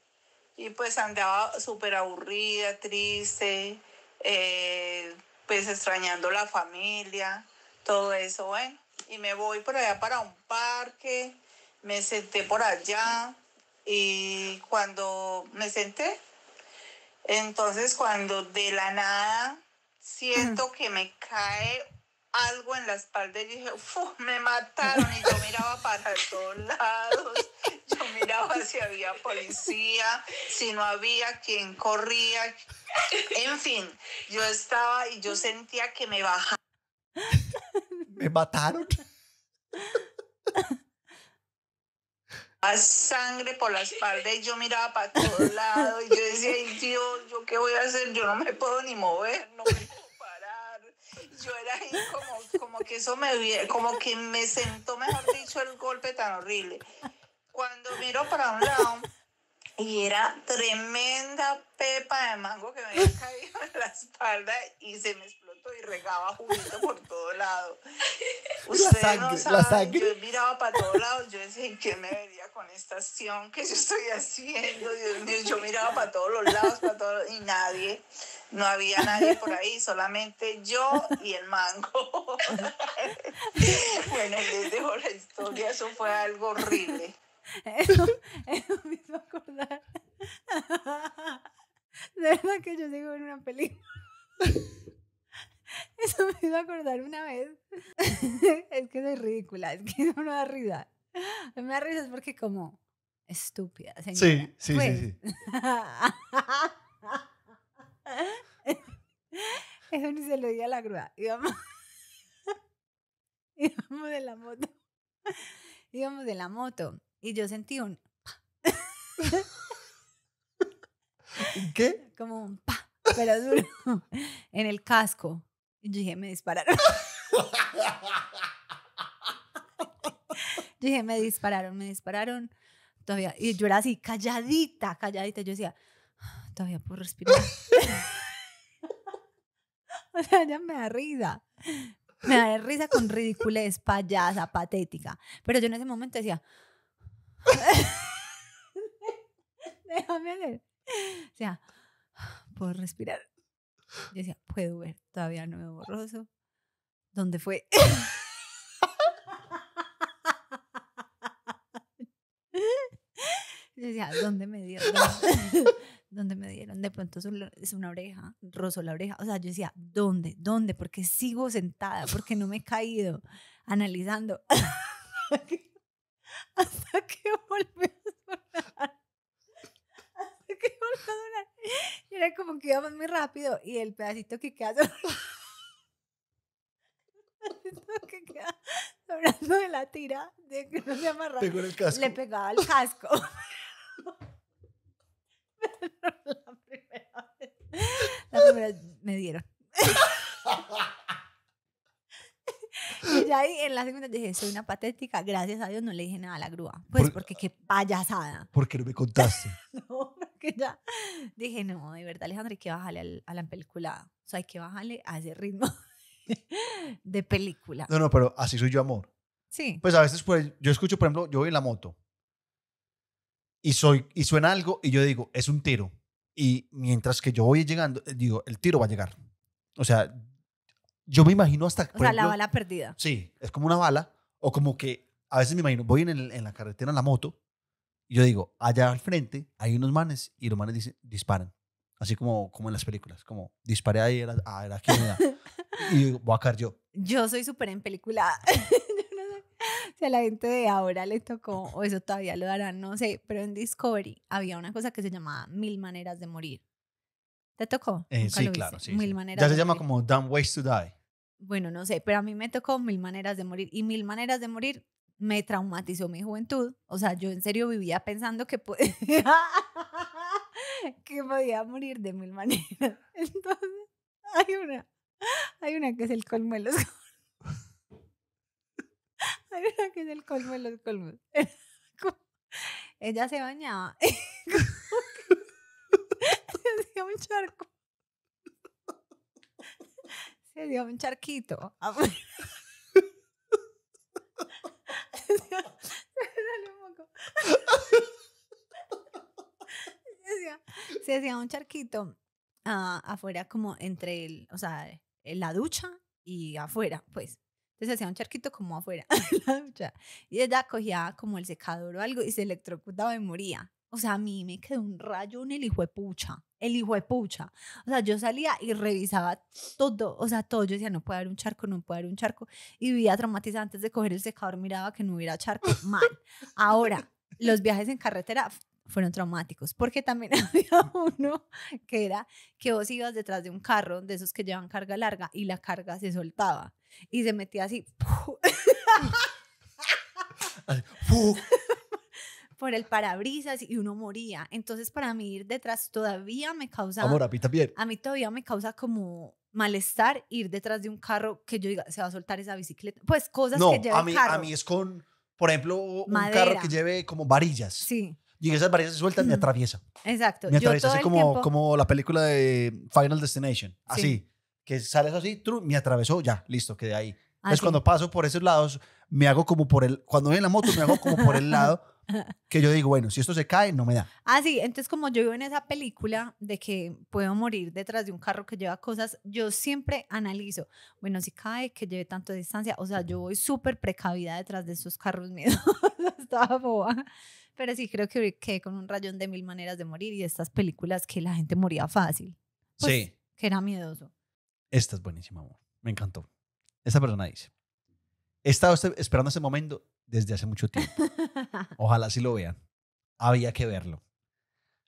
y pues andaba súper aburrida, triste. Eh, pues, extrañando la familia, todo eso, bueno. Y me voy por allá para un parque, me senté por allá y cuando me senté, entonces cuando de la nada siento que me cae algo en la espalda y dije, Uf, me mataron y yo miraba para todos lados, yo miraba si había policía, si no había, quien corría, en fin, yo estaba y yo sentía que me bajaban. Me mataron. A sangre por la espalda y yo miraba para todos lados y yo decía, Dios, ¿yo qué voy a hacer? Yo no me puedo ni mover, no me puedo yo era ahí como, que eso me como que me sentó, mejor dicho, el golpe tan horrible. Cuando miro para un lado, y era tremenda pepa de mango que me había caído en la espalda y se me explotó y regaba juguito por todo lado. la sangre, la sangre. yo miraba para todos lados, yo decía, ¿qué me vería con esta acción que yo estoy haciendo? yo miraba para todos los lados, para todos, y nadie, no había nadie por ahí, solamente yo y el mango. bueno, les dejo la historia, eso fue algo horrible. Eso, me hizo acordar. De verdad que yo sigo en una película. Eso me hizo acordar una vez. Es que soy ridícula, es que no me da risa. Me da risa porque como estúpida. Señora. Sí, sí, sí. Pues. sí. Eso ni se lo di la grúa. Íbamos, íbamos de la moto. Íbamos de la moto. Y yo sentí un ¿Qué? Como un pero duro. En el casco. Y yo dije, me dispararon. Yo dije, me dispararon, me dispararon. Todavía. Y yo era así, calladita, calladita. Yo decía, todavía puedo respirar. o sea, ya me da risa. Me da risa con ridiculez, payasa, patética. Pero yo en ese momento decía, déjame ver O sea, puedo respirar. Yo decía, puedo ver, todavía no veo borroso. ¿Dónde fue? Yo decía, ¿dónde me dieron? ¿Dónde, me dieron? De pronto es una oreja, rozó la oreja. O sea, yo decía, ¿dónde? ¿Dónde? Porque sigo sentada, porque no me he caído analizando. hasta que, volvió a sonar. Hasta que volvió a Y era como que íbamos muy rápido y el pedacito que queda que queda sobrando de la tira de que no se amarra. Le pegaba el casco la primera vez. La primera me dieron. y ya ahí en la segunda dije, soy una patética, gracias a Dios no le dije nada a la grúa. Pues porque qué payasada. Porque no me contaste. No, porque ya dije, no, de verdad, Alejandro hay que bajarle al- a la película. O sea, hay que bajarle a ese ritmo de película. No, no, pero así soy yo, amor. Sí. Pues a veces, pues, yo escucho, por ejemplo, yo voy en la moto y, soy, y suena algo y yo digo, es un tiro. Y mientras que yo voy llegando, eh, digo, el tiro va a llegar. O sea, yo me imagino hasta... O sea, la bala perdida. Sí, es como una bala o como que a veces me imagino, voy en, la carretera en la moto y yo digo, allá al frente hay unos manes y los manes dicen, disparan. Así como, como en las películas, como disparé ahí, era, ah, era aquí. y digo, voy a caer yo. Yo soy súper en película. si a la gente de ahora le tocó, o eso todavía lo darán, no sé, pero en Discovery había una cosa que se llamaba Mil Maneras de Morir. ¿Te tocó? Eh, sí, claro, sí. Mil Maneras ya se llama como Dumb Ways to Die. Bueno, no sé, pero a mí me tocó Mil Maneras de Morir. Y Mil Maneras de Morir me traumatizó mi juventud. O sea, yo en serio vivía pensando que podía, que podía morir de mil maneras. Entonces, hay una, hay una que es el colmo que es el colmo de los colmos. ella se bañaba. se hacía un charco. Se hacía un charquito. se un Se hacía, un charquito afuera, como entre el, o sea, la ducha y afuera, pues se hacía un charquito como afuera. y ella cogía como el secador o algo y se electrocutaba y moría. O sea, a mí me quedó un rayo en el hijo de pucha. El hijo de pucha. O sea, yo salía y revisaba todo. O sea, todo. Yo decía, no puede haber un charco, no puede haber un charco. Y vivía traumatizada antes de coger el secador, miraba que no hubiera charco. Mal. Ahora, los viajes en carretera, fueron traumáticos, porque también había uno que era que vos ibas detrás de un carro de esos que llevan carga larga y la carga se soltaba y se metía así por el parabrisas y uno moría. Entonces para mí ir detrás todavía me causa... a mí también. A mí todavía me causa como malestar ir detrás de un carro que yo diga, se va a soltar esa bicicleta. Pues cosas que a mí, a mí es con, por ejemplo, un carro que lleve como varillas. Sí. Y esas varilla se suelta, me atraviesa. Exacto. Me atraviesa así como, como la película de Final Destination. Así. Que sales así, me atravesó, ya, listo, quedé ahí. Ah, entonces, cuando paso por esos lados, me hago como por el. Cuando voy en la moto, me hago como por el lado que yo digo, bueno, si esto se cae, no me da. Ah, sí, entonces como yo vivo en esa película de que puedo morir detrás de un carro que lleva cosas, yo siempre analizo, bueno, si cae, que lleve tanto distancia, o sea, yo voy súper precavida detrás de esos carros miedos estaba boba. Pero sí creo que quedé con un rayón de mil maneras de morir y estas películas que la gente moría fácil. Pues, sí. Que era miedoso. Esta es buenísima, amor. Me encantó. Esta persona dice, he estado este, esperando ese momento desde hace mucho tiempo. Ojalá sí lo vean. Había que verlo.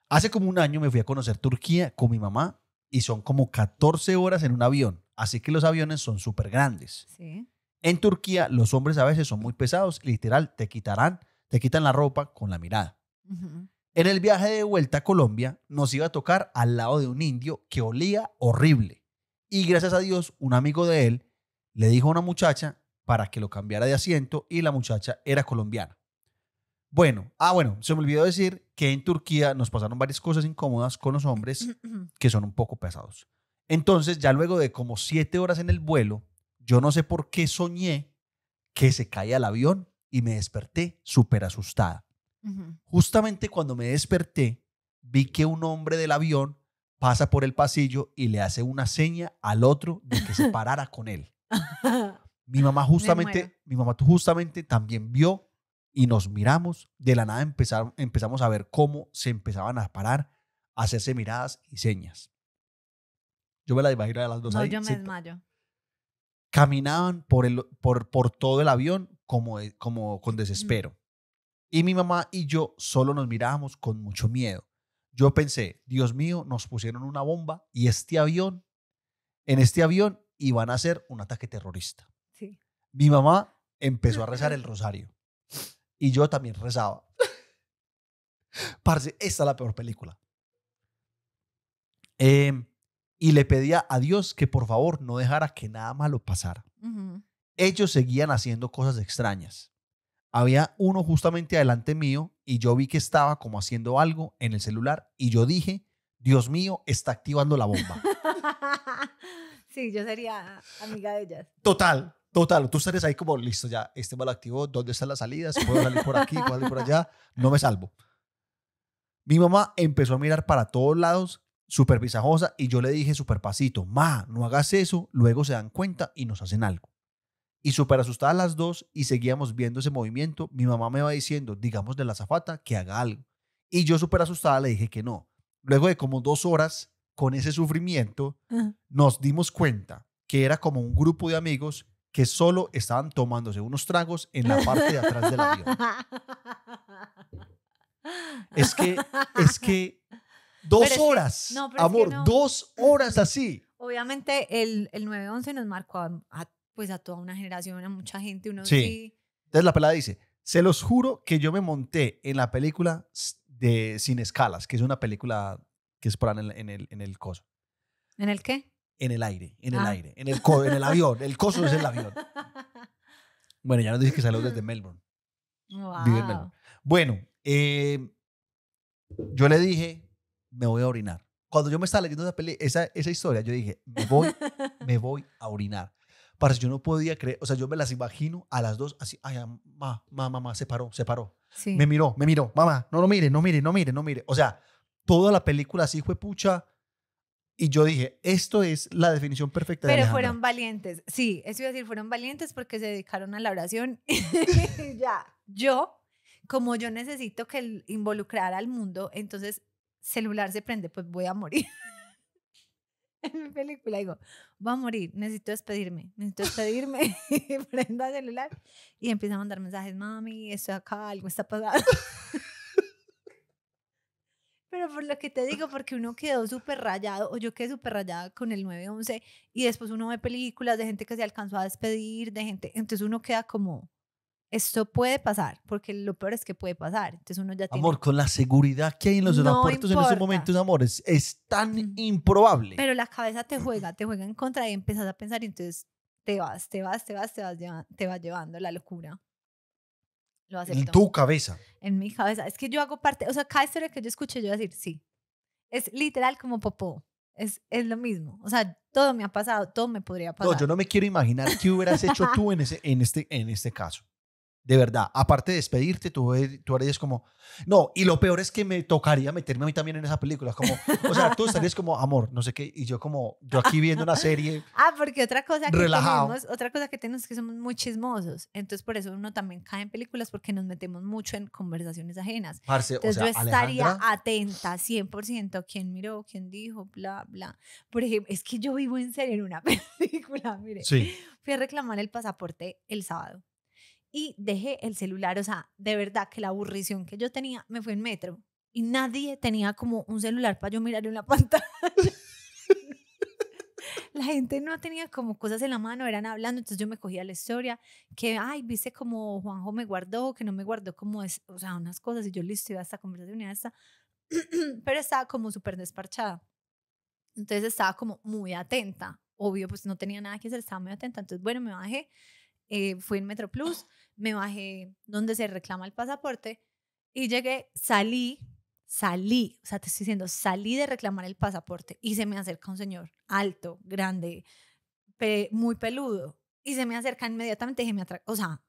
Hace como un año me fui a conocer Turquía con mi mamá y son como 14 horas en un avión. Así que los aviones son súper grandes. Sí. En Turquía los hombres a veces son muy pesados literal te quitarán te quitan la ropa con la mirada. En el viaje de vuelta a Colombia nos iba a tocar al lado de un indio que olía horrible. Y gracias a Dios, un amigo de él le dijo a una muchacha para que lo cambiara de asiento y la muchacha era colombiana. Bueno, ah, bueno, se me olvidó decir que en Turquía nos pasaron varias cosas incómodas con los hombres que son un poco pesados. Entonces, ya luego de como siete horas en el vuelo, yo no sé por qué soñé que se caía el avión y me desperté súper asustada. Justamente cuando me desperté, vi que un hombre del avión pasa por el pasillo y le hace una seña al otro de que se parara con él. Mi mamá justamente, mi mamá justamente también vio y nos miramos. De la nada empezamos a ver cómo se empezaban a parar, a hacerse miradas y señas. Yo me la imagino de las dos no, ahí. Yo me desmayo. Caminaban por, el, por, por todo el avión, e, como, con desespero. Y mi mamá y yo solo nos mirábamos con mucho miedo. Yo pensé, Dios mío, nos pusieron una bomba y este avión, en este avión iban a hacer un ataque terrorista. Mi mamá empezó a rezar el rosario y yo también rezaba. Parce, esta es la peor película. Em, y le pedía a Dios que por favor no dejara que nada malo pasara. ajá ellos seguían haciendo cosas extrañas. Había uno justamente adelante mío y yo vi que estaba como haciendo algo en el celular y yo dije, Dios mío, está activando la bomba. sí, yo sería amiga de ellas. Total, total. Tú estarías ahí como, listo, ya, este mal activó, ¿dónde están las salidas? ¿Puedo salir por aquí? ¿Puedo salir por allá? No me salvo. Mi mamá empezó a mirar para todos lados, súper visajosa, y yo le dije súper pasito, ma, no hagas eso, luego se dan cuenta y nos hacen algo y súper asustadas las dos y seguíamos viendo ese movimiento. Mi mamá me va diciendo, digamos de la zafata, que haga algo. Y yo súper asustada le dije que no. Luego de como dos horas con ese sufrimiento, nos dimos cuenta que era como un grupo de amigos que solo estaban tomándose unos tragos en la parte de atrás del avión. es que, es que dos horas, amor, dos horas así. Obviamente el, el 11 nos marcó a pues a toda una generación, a mucha gente, uno sí. Entonces la pelada dice, se los juro que yo me monté en la película de Sin Escalas, que es una película que es por en el, en el, coso. ¿En el qué? En el aire, en el ah. aire, en el, en el avión. El coso es el avión. Bueno, ya nos dice que salió desde Melbourne. Wow. Vive en Melbourne. Bueno, em, yo le dije, me voy a orinar. Cuando yo me estaba leyendo esa, esa, esa historia, yo dije, voy, me voy a orinar. Para yo no podía creer, o sea, yo me las imagino a las dos así, ay, mamá, mamá, mamá, se paró, se paró. Me miró, me miró, mamá, no lo mire, no mire, no mire, no mire. O sea, toda la película así fue pucha. Y yo dije, esto es la definición perfecta de Pero fueron valientes, sí, eso iba a decir, fueron valientes porque se dedicaron a la oración. ya, yo, como yo necesito que involucrar al mundo, entonces celular se prende, pues voy a morir en mi película. Digo, voy a morir, necesito despedirme, necesito despedirme. Prendo el celular y empiezo a mandar mensajes, mami, estoy acá, algo está pasando. Pero por lo que te digo, porque uno quedó súper rayado, o yo quedé súper rayada con el 911, y después uno ve películas de gente que se alcanzó a despedir, de gente, entonces uno queda como, esto puede pasar, porque lo peor es que puede pasar. Entonces uno ya tiene... Amor, con la seguridad que hay en los aeropuertos en esos momentos, amor, es, tan improbable. Pero la cabeza te juega, te juega en contra y empiezas a pensar y entonces te vas, te vas, te vas, te vas, te vas, llevando la locura. Lo En tu cabeza. En mi cabeza. Es que yo hago parte, o sea, cada historia que yo escuché, yo voy a decir, sí. Es literal como popó. Es, es, lo mismo. O sea, todo me ha pasado, todo me podría pasar. No, yo no me quiero imaginar qué hubieras hecho tú en, ese, en, este, en este caso. De verdad, aparte de despedirte, tú, tú harías como, no, y lo peor es que me tocaría meterme a mí también en esa película, como, o sea, tú estarías como, amor, no sé qué, y yo como, yo aquí viendo una serie. ah, porque otra cosa que tenemos, otra cosa que tenemos es que somos muy chismosos, entonces por eso uno también cae en películas porque nos metemos mucho en conversaciones ajenas. entonces yo estaría atenta 100% a quién miró, quién dijo, bla, bla. Por ejemplo, es que yo vivo en serio en una película, mire. Sí. Fui a reclamar el pasaporte el sábado y dejé el celular. O sea, de verdad que la aburrición que yo tenía me fue en metro y nadie tenía como un celular para yo mirar en la pantalla. la gente no tenía como cosas en la mano, eran hablando, entonces yo me cogía la historia, que, ay, viste como Juanjo me guardó, que no me guardó, como es, o sea, unas cosas, y yo listo, iba a esta conversación, y a esta, pero estaba como súper desparchada. Entonces estaba como muy atenta, obvio, pues no tenía nada que hacer, estaba muy atenta, entonces bueno, me bajé, eh, fui en metro plus me bajé donde se reclama el pasaporte y llegué, salí, salí, o sea, te estoy diciendo, salí de reclamar el pasaporte y se me acerca un señor alto, grande, muy peludo y se me acerca inmediatamente y me o sea,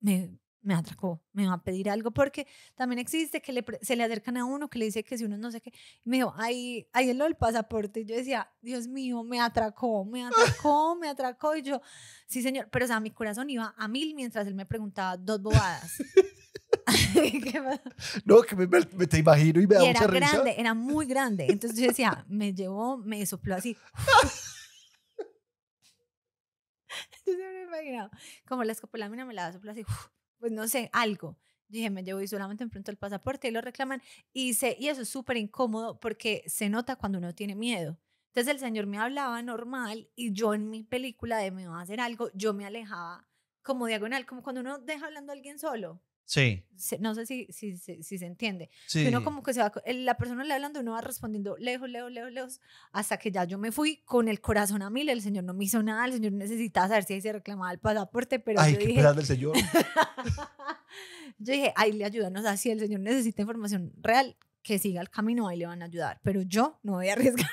me, me atracó, me va a pedir algo, porque también existe que se le acercan a uno, que le dice que si uno no sé qué, y me dijo, ahí, ahí es lo del pasaporte, y yo decía, Dios mío, me atracó, me atracó, me atracó, y yo, sí señor, pero o sea, mi corazón iba a mil mientras él me preguntaba dos bobadas. no, que me, te imagino y me da era mucha risa. grande, era muy grande, entonces yo decía, me llevó, me sopló así. yo siempre me imaginaba, como la mina, me la sopló así, pues no sé, algo. Dije, me llevo y solamente me pronto el pasaporte y lo reclaman. Y, y eso es súper incómodo porque se nota cuando uno tiene miedo. Entonces el señor me hablaba normal y yo en mi película de me va a hacer algo, yo me alejaba como diagonal, como cuando uno deja hablando a alguien solo. Sí. No sé si, si, se entiende. Sí. uno como que se va, la persona le hablando, uno va respondiendo lejos, lejos, lejos, lejos, hasta que ya yo me fui con el corazón a mil, el señor no me hizo nada, el señor necesitaba saber si ahí se reclamaba el pasaporte, pero Ay, yo qué dije... del señor. yo dije, ahí le sea, si el señor necesita información real, que siga el camino, ahí le van a ayudar, pero yo no voy a arriesgar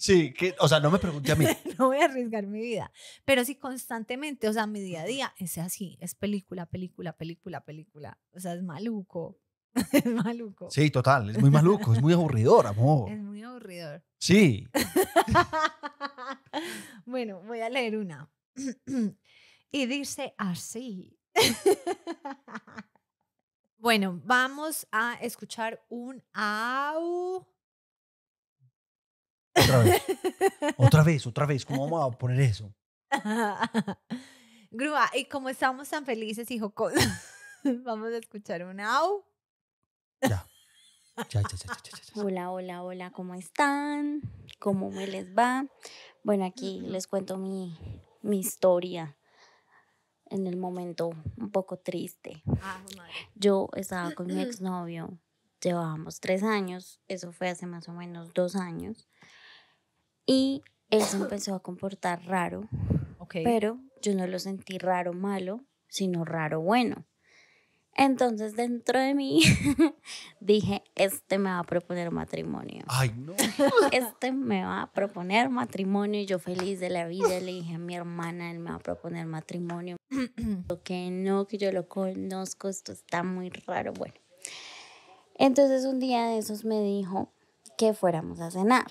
Sí, que, o sea, no me pregunte a mí. no voy a arriesgar mi vida. Pero sí constantemente, o sea, mi día a día es así, es película, película, película, película. O sea, es maluco. es maluco. Sí, total, es muy maluco, es muy aburridor, amor. Es muy aburridor. Sí. bueno, voy a leer una. y dice así. bueno, vamos a escuchar un au otra vez. otra vez, otra vez. ¿Cómo vamos a poner eso? Grúa, y como estamos tan felices, hijo, vamos a escuchar un au. Ya. hola, hola, hola, ¿cómo están? ¿Cómo me les va? Bueno, aquí les cuento mi, mi historia en el momento un poco triste. Ah, Yo estaba con mi exnovio, llevábamos tres años, eso fue hace más o menos dos años, y él se empezó a comportar raro, pero yo no lo sentí raro malo, sino raro bueno. Entonces dentro de mí dije, este me va a proponer matrimonio. Ay, no. Este me va a proponer matrimonio. Y Yo feliz de la vida le dije a mi hermana, él me va a proponer matrimonio. que no, que yo lo conozco, esto está muy raro. Bueno. Entonces un día de esos me dijo que fuéramos a cenar.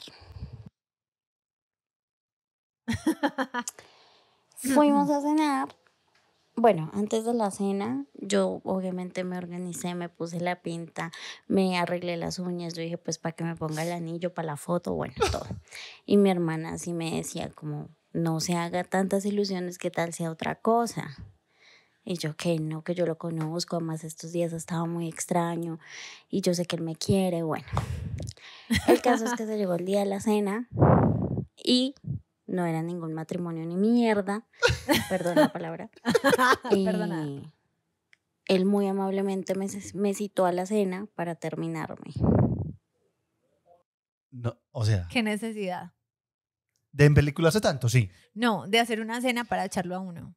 Fuimos a cenar. Bueno, antes de la cena, yo obviamente me organicé, me puse la pinta, me arreglé las uñas, yo dije, pues para que me ponga el anillo, para la foto, bueno, todo. Y mi hermana así me decía como, no se haga tantas ilusiones, que tal sea otra cosa. Y yo, que no, que yo lo conozco, además estos días ha estado muy extraño y yo sé que él me quiere, bueno. El caso es que se llegó el día de la cena y no era ningún matrimonio ni mierda, perdón la palabra. Perdona. Él muy amablemente me, citó a la cena para terminarme. No, o sea. ¿Qué necesidad? De en película hace tanto, sí. No, de hacer una cena para echarlo a uno.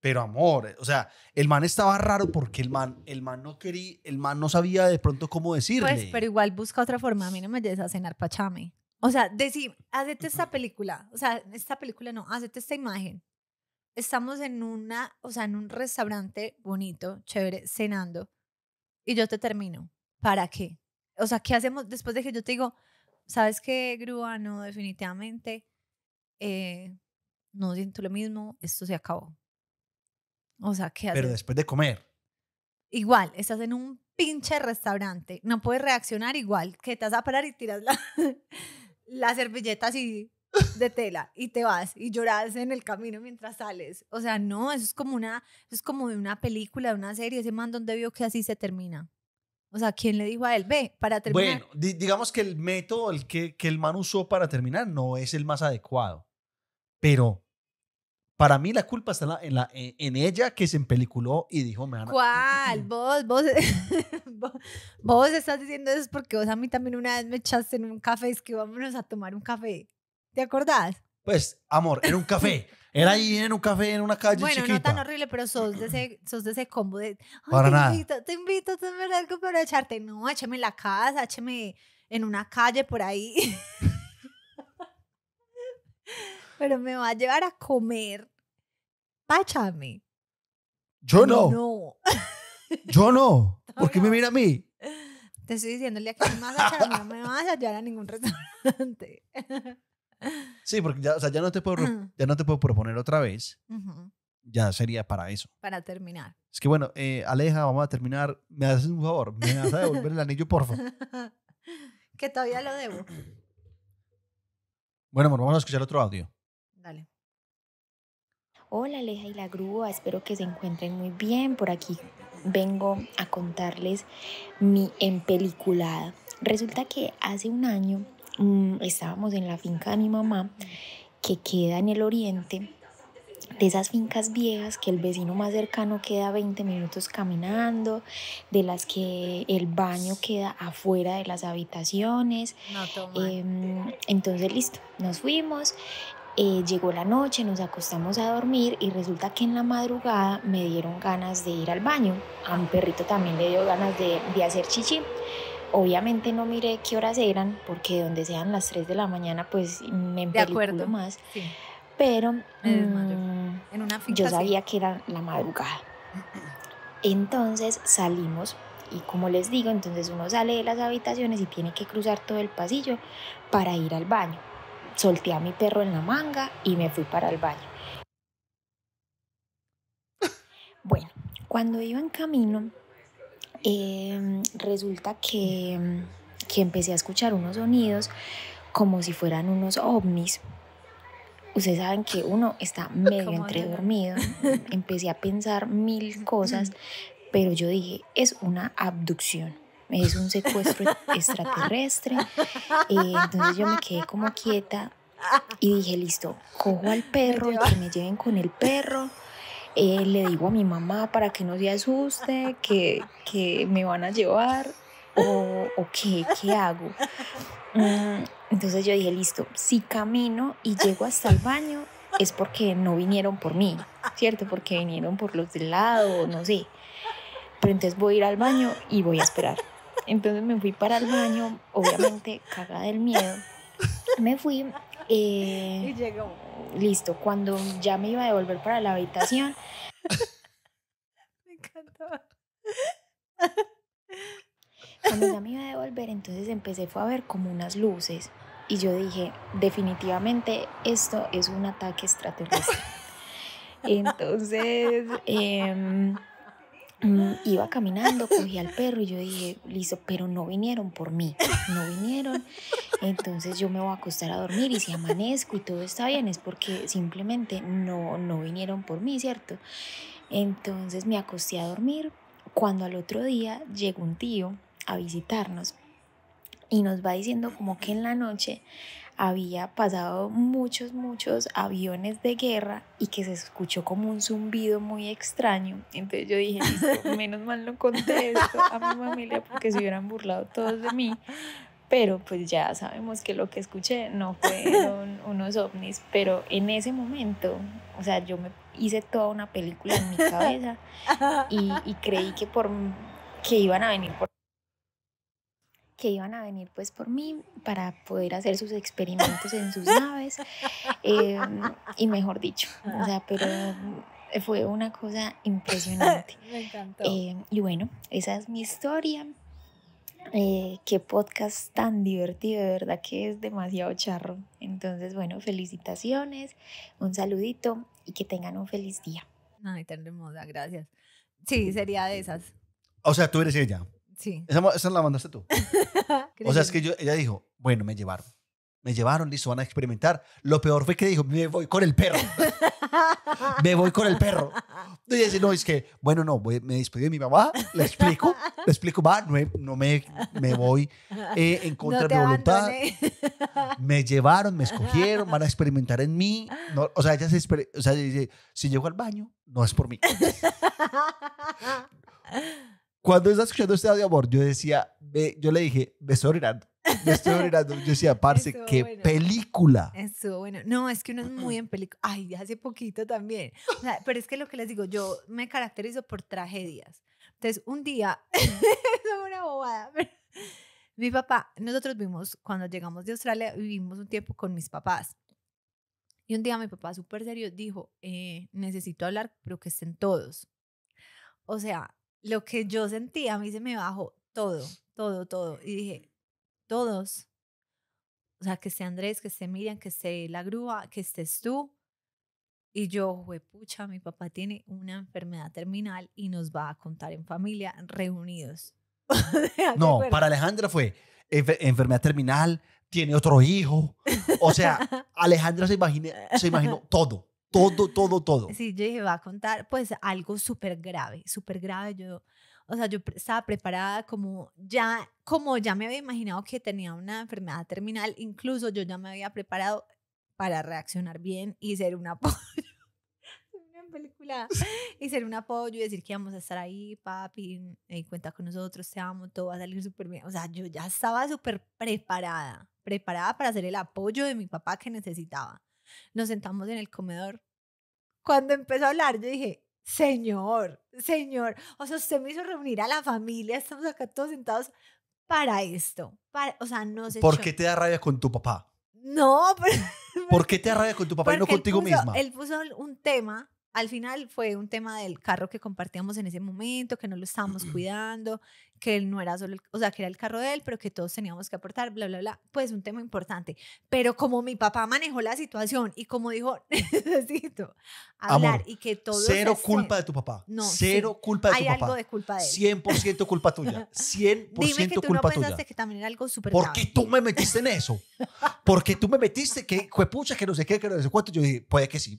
Pero amor, eh, o sea, el man estaba raro porque el man, el man no quería, el man no sabía de pronto cómo pues, decirle. Pues, pero igual busca otra forma. A mí no me lleves a cenar pachame. O sea, decir, hazte esta película, o sea, esta película no, hazte esta imagen. Estamos en una, o sea, en un restaurante bonito, chévere, cenando, y yo te termino. ¿Para qué? O sea, ¿qué hacemos después de que yo te digo, sabes qué, grúa, no, definitivamente, eh, no siento lo mismo, esto se acabó. O sea, ¿qué hacemos? Pero después de comer. Igual, estás en un pinche restaurante, no puedes reaccionar igual, que te vas a parar y tiras la... las servilletas y de tela y te vas y lloras en el camino mientras sales. O sea, no, eso es como una, eso es como de una película, de una serie. Ese man donde vio que así se termina. O sea, ¿quién le dijo a él? Ve, para terminar. Bueno, digamos que el método el que, que el man usó para terminar no es el más adecuado. Pero para mí la culpa está en, la, en, ella que se empeliculó y dijo, me van ¿Cuál? ¿Vos, vos, vos, estás diciendo eso porque vos a mí también una vez me echaste en un café, es que vámonos a tomar un café. ¿Te acordás? Pues, amor, era un café. Era ahí en un café, en una calle bueno, chiquita. no tan horrible, pero sos de ese, sos de ese combo de... Para te nada. Invito, te invito, te invito algo para echarte. No, échame en la casa, échame en una calle por ahí. pero me va a llevar a comer. Páchame. Yo no. No. Yo no. ¿Por qué me mira a mí? Te estoy diciéndole que no me vas a llevar a ningún restaurante. Sí, porque ya, o sea, ya, no te puedo, ya no te puedo proponer otra vez. Ya sería para eso. Para terminar. Es que bueno, eh, Aleja, vamos a terminar. ¿Me haces un favor? ¿Me vas a devolver el anillo, por favor? que todavía lo debo. Bueno, vamos a escuchar otro audio. Hola Aleja y la Grúa, espero que se encuentren muy bien. Por aquí vengo a contarles mi empeliculada. Resulta que hace un año mm, estábamos en la finca de mi mamá que queda en el oriente, de esas fincas viejas que el vecino más cercano queda 20 minutos caminando, de las que el baño queda afuera de las habitaciones. Em, entonces, listo, nos fuimos eh, llegó la noche, nos acostamos a dormir y resulta que en la madrugada me dieron ganas de ir al baño. A un perrito también le dio ganas de, hacer chichi. Obviamente no miré qué horas eran, porque donde sean las 3 de la mañana, pues me acuerdo más. Pero mm, yo sabía que era la madrugada. Entonces salimos y como les digo, entonces uno sale de las habitaciones y tiene que cruzar todo el pasillo para ir al baño solté a mi perro en la manga y me fui para el baño. Bueno, cuando iba en camino, em, resulta que, que empecé a escuchar unos sonidos como si fueran unos ovnis. Ustedes saben que uno está medio entre dormido. Empecé a pensar mil cosas, pero yo dije, es una abducción es un secuestro extraterrestre. Eh, entonces yo me quedé como quieta y dije, listo, cojo al perro y que me lleven con el perro. Eh, le digo a mi mamá para que no se asuste, que, que me van a llevar o, o qué, qué hago. Mm, entonces yo dije, listo, si camino y llego hasta el baño es porque no vinieron por mí, ¿cierto? Porque vinieron por los del lado, no sé. Pero entonces voy a ir al baño y voy a esperar. Entonces me fui para el baño, obviamente cagada del miedo. Me fui. Eh, y Listo, cuando ya me iba a devolver para la habitación. me encantaba. Cuando ya me iba a devolver, entonces empecé fue a ver como unas luces. Y yo dije, definitivamente esto es un ataque extraterrestre. Entonces, eh, Mm, iba caminando, cogí al perro y yo dije, listo, pero no vinieron por mí, no vinieron, entonces yo me voy a acostar a dormir y si amanezco y todo está bien es porque simplemente no, no vinieron por mí, ¿cierto? Entonces me acosté a dormir cuando al otro día llegó un tío a visitarnos y nos va diciendo como que en la noche había pasado muchos, muchos aviones de guerra y que se escuchó como un zumbido muy extraño. Entonces yo dije, menos mal no contesto a mi familia porque se hubieran burlado todos de mí. Pero pues ya sabemos que lo que escuché no fueron unos ovnis, pero en ese momento, o sea, yo me hice toda una película en mi cabeza y, y creí que por que iban a venir por que iban a venir pues por mí para poder hacer sus experimentos en sus naves em, y mejor dicho, o sea, pero fue una cosa impresionante. Me encantó. Em, y bueno, esa es mi historia. Eh, qué podcast tan divertido, de verdad que es demasiado charro. Entonces, bueno, felicitaciones, un saludito y que tengan un feliz día. Ay, tan hermosa, gracias. Sí, sería de esas. O sea, tú eres ella. Sí. Esa, esa la mandaste tú. o sea, es que yo, ella dijo, bueno, me llevaron. Me llevaron, listo, van a experimentar. Lo peor fue que dijo, me voy con el perro. me voy con el perro. dice, no, es que, bueno, no, me despedí de mi mamá, le explico, le explico, va, no, no me, me voy eh, en contra de mi voluntad. me llevaron, me escogieron, van a experimentar en mí. o sea, ella se o sea, dice, si llego al baño, no es por mí cuando estaba escuchando este de amor, yo decía, yo le dije, me estoy orinando. Me estoy orinando. Yo decía, parce, qué película. Estuvo bueno. No, es que uno es muy en película. Ay, hace poquito también. O sea, pero es que lo que les digo, yo me caracterizo por tragedias. Entonces, un día, es una bobada, pero mi papá, nosotros vimos, cuando llegamos de Australia, vivimos un tiempo con mis papás. Y un día mi papá, súper serio, dijo, eh, necesito hablar, pero que estén todos. O sea, lo que yo sentí, a mí se me bajó todo, todo, todo. Y dije, todos, o sea, que esté Andrés, que esté Miriam, que esté la grúa, que estés tú. Y yo, pucha, mi papá tiene una enfermedad terminal y nos va a contar en familia, reunidos. no, para Alejandra fue enfermedad terminal, tiene otro hijo. O sea, Alejandra se, se imaginó todo. Todo, todo, todo. Sí, yo dije, va a contar pues algo súper grave, súper grave. Yo, o sea, yo estaba preparada como ya, como ya me había imaginado que tenía una enfermedad terminal, incluso yo ya me había preparado para reaccionar bien y ser un apoyo. una película y ser un apoyo y decir que vamos a estar ahí, papi, y cuenta con nosotros, te amo, todo va a salir súper bien. O sea, yo ya estaba súper preparada, preparada para ser el apoyo de mi papá que necesitaba nos sentamos en el comedor. Cuando empezó a hablar, yo dije, señor, señor, o sea, usted me hizo reunir a la familia, estamos acá todos sentados para esto, para, o sea, no sé. ¿Por qué te da rabia con tu papá? No, pero, ¿Por qué te da rabia con tu papá y no contigo misma? Él puso un tema al final fue un tema del carro que compartíamos en ese momento, que no lo estábamos cuidando, que él no era solo, o sea, que era el carro de él, pero que todos teníamos que aportar, bla, bla, bla, pues un tema importante. Pero como mi papá manejó la situación y como dijo, necesito hablar y que todo... Cero culpa de tu papá. No. Cero culpa de tu papá. Hay algo de culpa de él. 100% culpa tuya. 100% Dime que tú no pensaste que también era algo súper... ¿Por qué tú me metiste en eso? Porque tú me metiste que, pucha, que no sé qué, que no sé cuánto. Yo dije, puede que sí.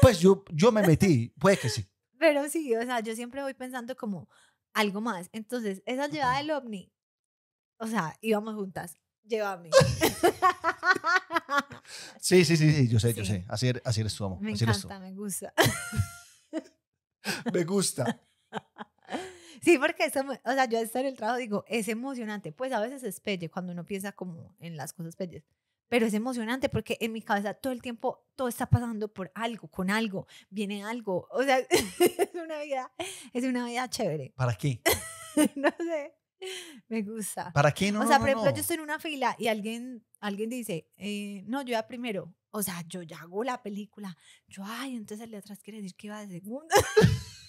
Pues yo, yo me metí, puede que sí. Pero sí, o sea, yo siempre voy pensando como, algo más. Entonces, esa llegada del ovni, o sea, íbamos juntas. Llévame. Sí, sí, sí, sí, yo sé, yo sé. Así eres, así eres tu amo. Me encanta, me gusta. me gusta. Sí, porque eso, o sea, yo estar en el trabajo digo, es emocionante. Pues a veces es pelle cuando uno piensa como en las cosas pelles pero es emocionante porque en mi cabeza todo el tiempo todo está pasando por algo, con algo, viene algo, o sea, es una vida, es una vida chévere. ¿Para qué? no sé, me gusta. ¿Para qué no? O sea, por ejemplo, yo estoy en una fila y alguien, alguien dice, eh, no, yo ya primero, o sea, yo ya hago la película, yo, ay, entonces el de atrás quiere decir que iba de segundo.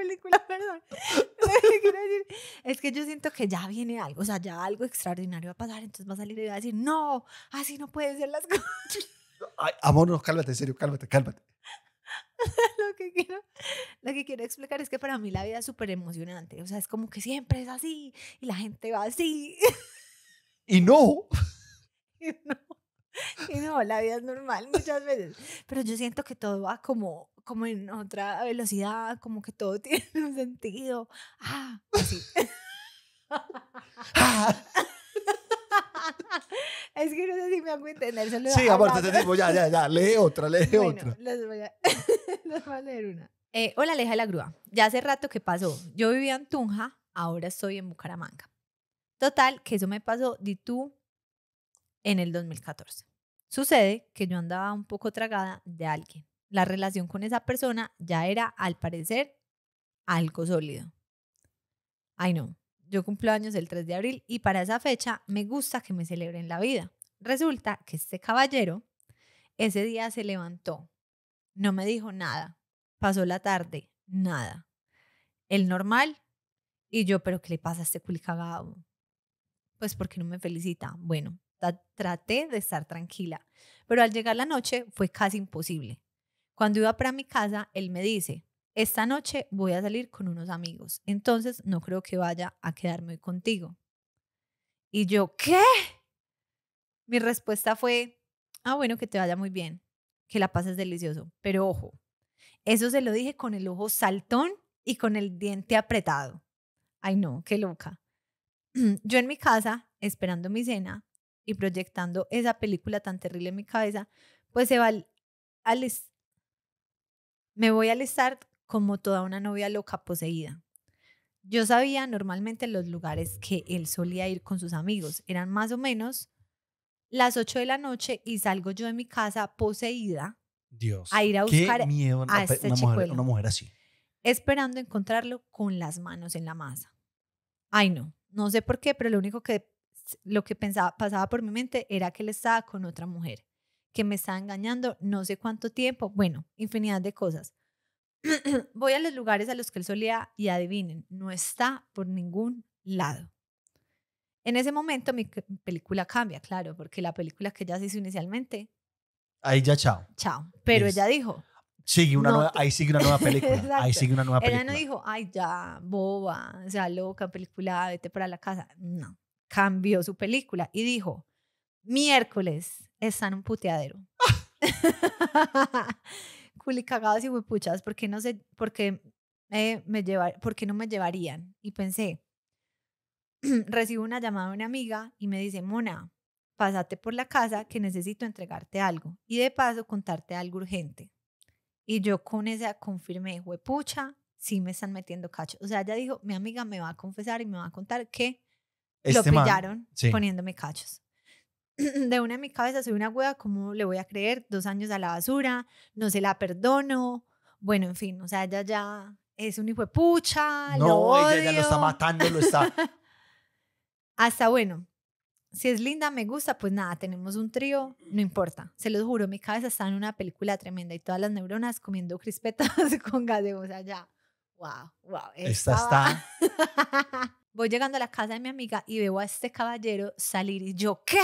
película, perdón. es que yo siento que ya viene algo, o sea, ya algo extraordinario va a pasar, entonces va a salir y va a decir, no, así no pueden ser las cosas. amor, no, cálmate, en serio, cálmate, cálmate. lo, que quiero, lo que quiero explicar es que para mí la vida es súper emocionante, o sea, es como que siempre es así y la gente va así. y no. y no. y no, la vida es normal muchas veces. Pero yo siento que todo va como, como en otra velocidad, como que todo tiene un sentido. Ah, así. es que no sé si me hago entender. sí, aparte te digo, ya, ya, ya, lee otra, lee otra. Les voy, a, les a leer una. Eh, hola, Aleja de la Grúa. Ya hace rato que pasó. Yo vivía en Tunja, ahora estoy en Bucaramanga. Total, que eso me pasó, de tú, en el 2014. Sucede que yo andaba un poco tragada de alguien. La relación con esa persona ya era, al parecer, algo sólido. Ay no, yo cumplo años el 3 de abril y para esa fecha me gusta que me celebren la vida. Resulta que este caballero ese día se levantó, no me dijo nada, pasó la tarde, nada. El normal y yo, pero ¿qué le pasa a este culicagado? Pues porque no me felicita. Bueno, traté de estar tranquila, pero al llegar la noche fue casi imposible. Cuando iba para mi casa, él me dice, esta noche voy a salir con unos amigos, entonces no creo que vaya a quedarme contigo. Y yo, ¿qué? Mi respuesta fue, ah, bueno, que te vaya muy bien, que la pases delicioso, pero ojo, eso se lo dije con el ojo saltón y con el diente apretado. Ay, no, qué loca. Yo en mi casa, esperando mi cena, y proyectando esa película tan terrible en mi cabeza, pues se va al, me voy al estar como toda una novia loca poseída. Yo sabía normalmente los lugares que él solía ir con sus amigos. Eran más o menos las 8 de la noche y salgo yo de mi casa poseída Dios, a ir a buscar a este una, mujer, una mujer así. Esperando encontrarlo con las manos en la masa. Ay, no. No sé por qué, pero lo único que lo que pensaba, pasaba por mi mente era que él estaba con otra mujer, que me estaba engañando no sé cuánto tiempo, bueno, infinidad de cosas. Voy a los lugares a los que él solía y adivinen, no está por ningún lado. En ese momento mi película cambia, claro, porque la película que ella se hizo inicialmente. Ahí ya chao. Chao. Pero ella dijo. Sigue una nueva, Ahí sigue una nueva película. ahí sigue una nueva película. Ella no dijo, ay, ya, boba, o sea, loca, película, vete para la casa. No cambió su película y dijo, miércoles están un puteadero. culicagados y huepuchas, ¿por qué no sé, por qué, me por no me llevarían? Y pensé, recibo una llamada de una amiga y me dice, Mona, pásate por la casa que necesito entregarte algo y de paso contarte algo urgente. Y yo con esa confirmé, huepucha, sí me están metiendo cacho. O sea, ella dijo, mi amiga me va a confesar y me va a contar que lo este pillaron poniéndome cachos. De una en mi cabeza soy una hueva, ¿cómo le voy a creer? Dos años a la basura, no se la perdono. Bueno, en fin, o sea, ella ya es un hijo de pucha. No, lo ella ya lo está matando, lo está. Hasta bueno, si es linda, me gusta, pues nada, tenemos un trío, no importa. Se los juro, mi cabeza está en una película tremenda y todas las neuronas comiendo crispetas con gaseosa ya wow, wow. Esta, está. Voy llegando a la casa de mi amiga y veo a este caballero salir y yo, ¿qué?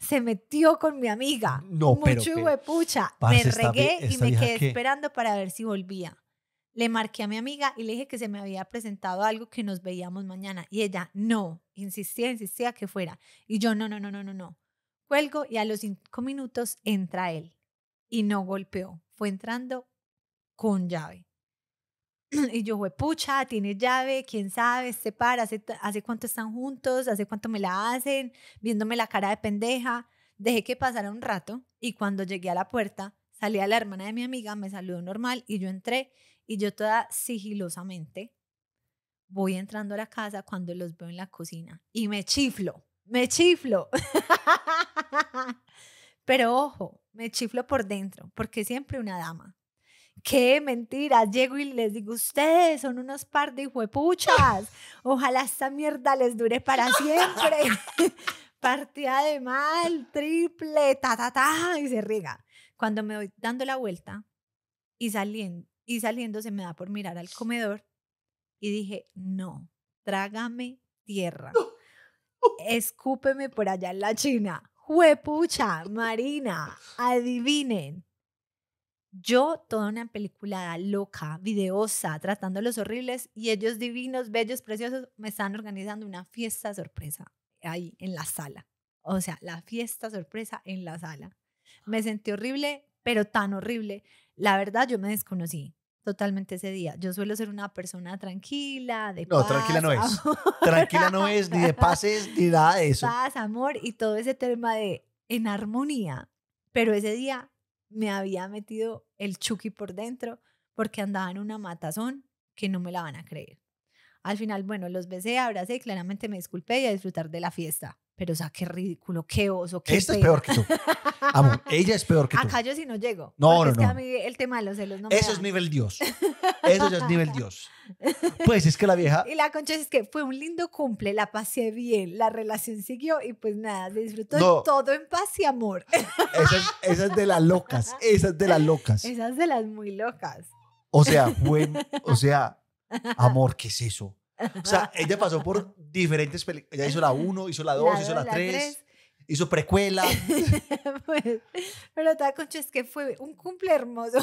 Se metió con mi amiga. No, pero. Mucho huepucha. Me regué y me quedé esperando para ver si volvía. Le marqué a mi amiga y le dije que se me había presentado algo que nos veíamos mañana. Y ella, no. Insistía, insistía que fuera. Y yo, no, no, no, no, no, no. Cuelgo y a los cinco minutos entra él. Y no golpeó. Fue entrando con llave. Y yo, pucha, tiene llave, quién sabe, se para, hace, hace cuánto están juntos, hace cuánto me la hacen, viéndome la cara de pendeja. Dejé que pasara un rato y cuando llegué a la puerta, salía la hermana de mi amiga, me saludó normal y yo entré y yo toda sigilosamente voy entrando a la casa cuando los veo en la cocina y me chiflo, me chiflo. Pero ojo, me chiflo por dentro, porque siempre una dama qué Mentiras. llego y les digo, ustedes son unos par de huepuchas, ojalá esta mierda les dure para siempre. Partida de mal, triple, ta, ta, ta, y se riega. Cuando me voy dando la vuelta y saliendo, y saliendo se me da por mirar al comedor y dije, no, trágame tierra. Escúpeme por allá en la China. Huepucha, Marina, adivinen. Yo, toda una película loca, videosa, tratando los horribles y ellos divinos, bellos, preciosos, me están organizando una fiesta sorpresa ahí en la sala. O sea, la fiesta sorpresa en la sala. Me ah. sentí horrible, pero tan horrible. La verdad, yo me desconocí totalmente ese día. Yo suelo ser una persona tranquila, de No, tranquila no es. Tranquila no es, ni de pases, ni nada de eso. Paz, amor y todo ese tema de en armonía. Pero ese día me había metido el chucky por dentro porque andaba en una matazón que no me la van a creer. Al final, bueno, los besé, abracé, claramente me disculpé y a disfrutar de la fiesta pero o sea, qué ridículo, qué oso, qué Esta es peor que tú. Amor, ella es peor que tú. Acá yo sí no llego. No, no, es Que a mí el tema de los celos no me Eso es nivel Dios. Eso ya es nivel Dios. Pues es que la vieja... Y la concha es que fue un lindo cumple, la pasé bien, la relación siguió y pues nada, disfrutó todo en paz y amor. Esas, es de las locas, esas de las locas. Esas de las muy locas. O sea, bueno. o sea, amor, ¿qué es eso? O sea, ella pasó por diferentes películas. Ella hizo la 1, hizo la 2, hizo la 3 hizo precuela. pues, pero concha es que fue un cumple hermoso.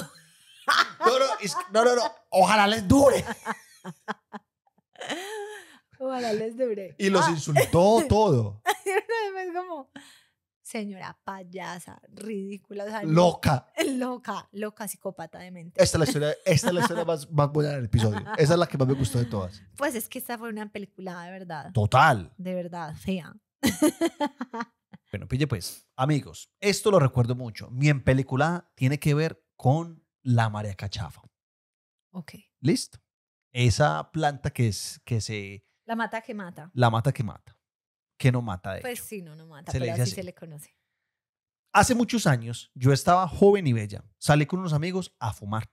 no, no, no, ojalá les dure. ojalá les dure. Y los ah. insultó todo. Y como, señora payasa, ridícula. loca. Loca, loca, psicópata de mente. Esta es la historia, esta la más, buena del episodio. Esa es la que más me gustó de todas. Pues es que esta fue una peliculada de verdad. Total. De verdad, fea. Bueno, pille pues, amigos, esto lo recuerdo mucho. Mi en película tiene que ver con la María Cachafa Ok. Listo. Esa planta que es que se... La mata que mata. La mata que mata que no mata de Pues sí, no, mata, pero así, se le conoce. Hace muchos años yo estaba joven y bella. Salí con unos amigos a fumar.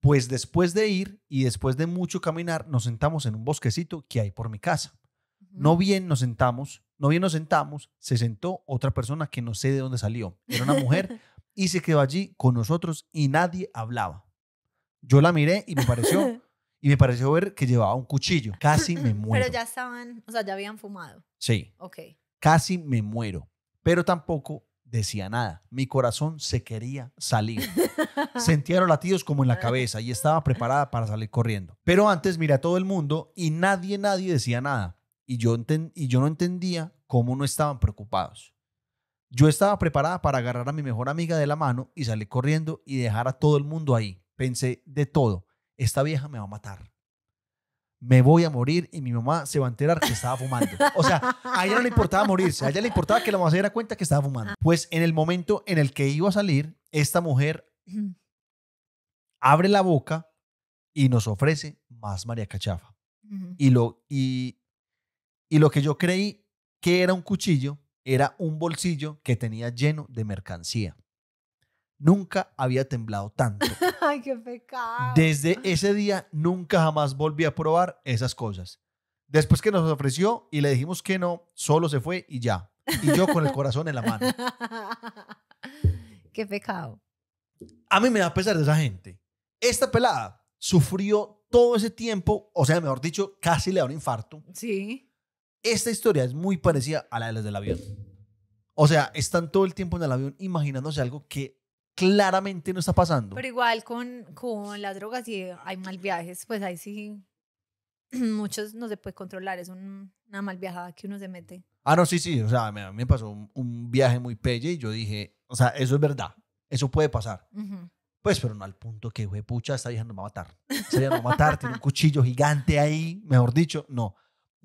Pues después de ir y después de mucho caminar, nos sentamos en un bosquecito que hay por mi casa. No bien nos sentamos, no bien nos sentamos, se sentó otra persona que no sé de dónde salió. Era una mujer y se quedó allí con nosotros y nadie hablaba. Yo la miré y me pareció y me pareció ver que llevaba un cuchillo. Casi me muero. Pero ya estaban, o sea, ya habían fumado. Sí. Ok. Casi me muero. Pero tampoco decía nada. Mi corazón se quería salir. Sentía los latidos como en la cabeza y estaba preparada para salir corriendo. Pero antes miré a todo el mundo y nadie, nadie decía nada. Y yo, y yo no entendía cómo no estaban preocupados. Yo estaba preparada para agarrar a mi mejor amiga de la mano y salir corriendo y dejar a todo el mundo ahí. Pensé de todo esta vieja me va a matar. Me voy a morir y mi mamá se va a enterar que estaba fumando. O sea, a ella no le importaba morirse, a ella le importaba que la mamá se diera cuenta que estaba fumando. Ah. Pues en el momento en el que iba a salir, esta mujer abre la boca y nos ofrece más María Cachafa. y, lo, y lo que yo creí que era un cuchillo era un bolsillo que tenía lleno de mercancía. Nunca había temblado tanto. Ay, qué pecado. Desde ese día nunca jamás volví a probar esas cosas. Después que nos ofreció y le dijimos que no, solo se fue y ya. Y yo con el corazón en la mano. Qué pecado. A mí me da pesar de esa gente. Esta pelada sufrió todo ese tiempo, o sea, mejor dicho, casi le da un infarto. Sí. Esta historia es muy parecida a la de las del avión. O sea, están todo el tiempo en el avión imaginándose algo que claramente no está pasando. Pero igual con, con las drogas y hay mal viajes, pues ahí sí muchos no se puede controlar, es una mal viajada que uno se mete. Ah, no, sí, sí, o sea, me, me pasó un, viaje muy pelle y yo dije, o sea, eso es verdad, eso puede pasar. Pues, pero no al punto que, güey, pucha, esta vieja va a matar, va a matar, tiene un cuchillo gigante ahí, mejor dicho, no.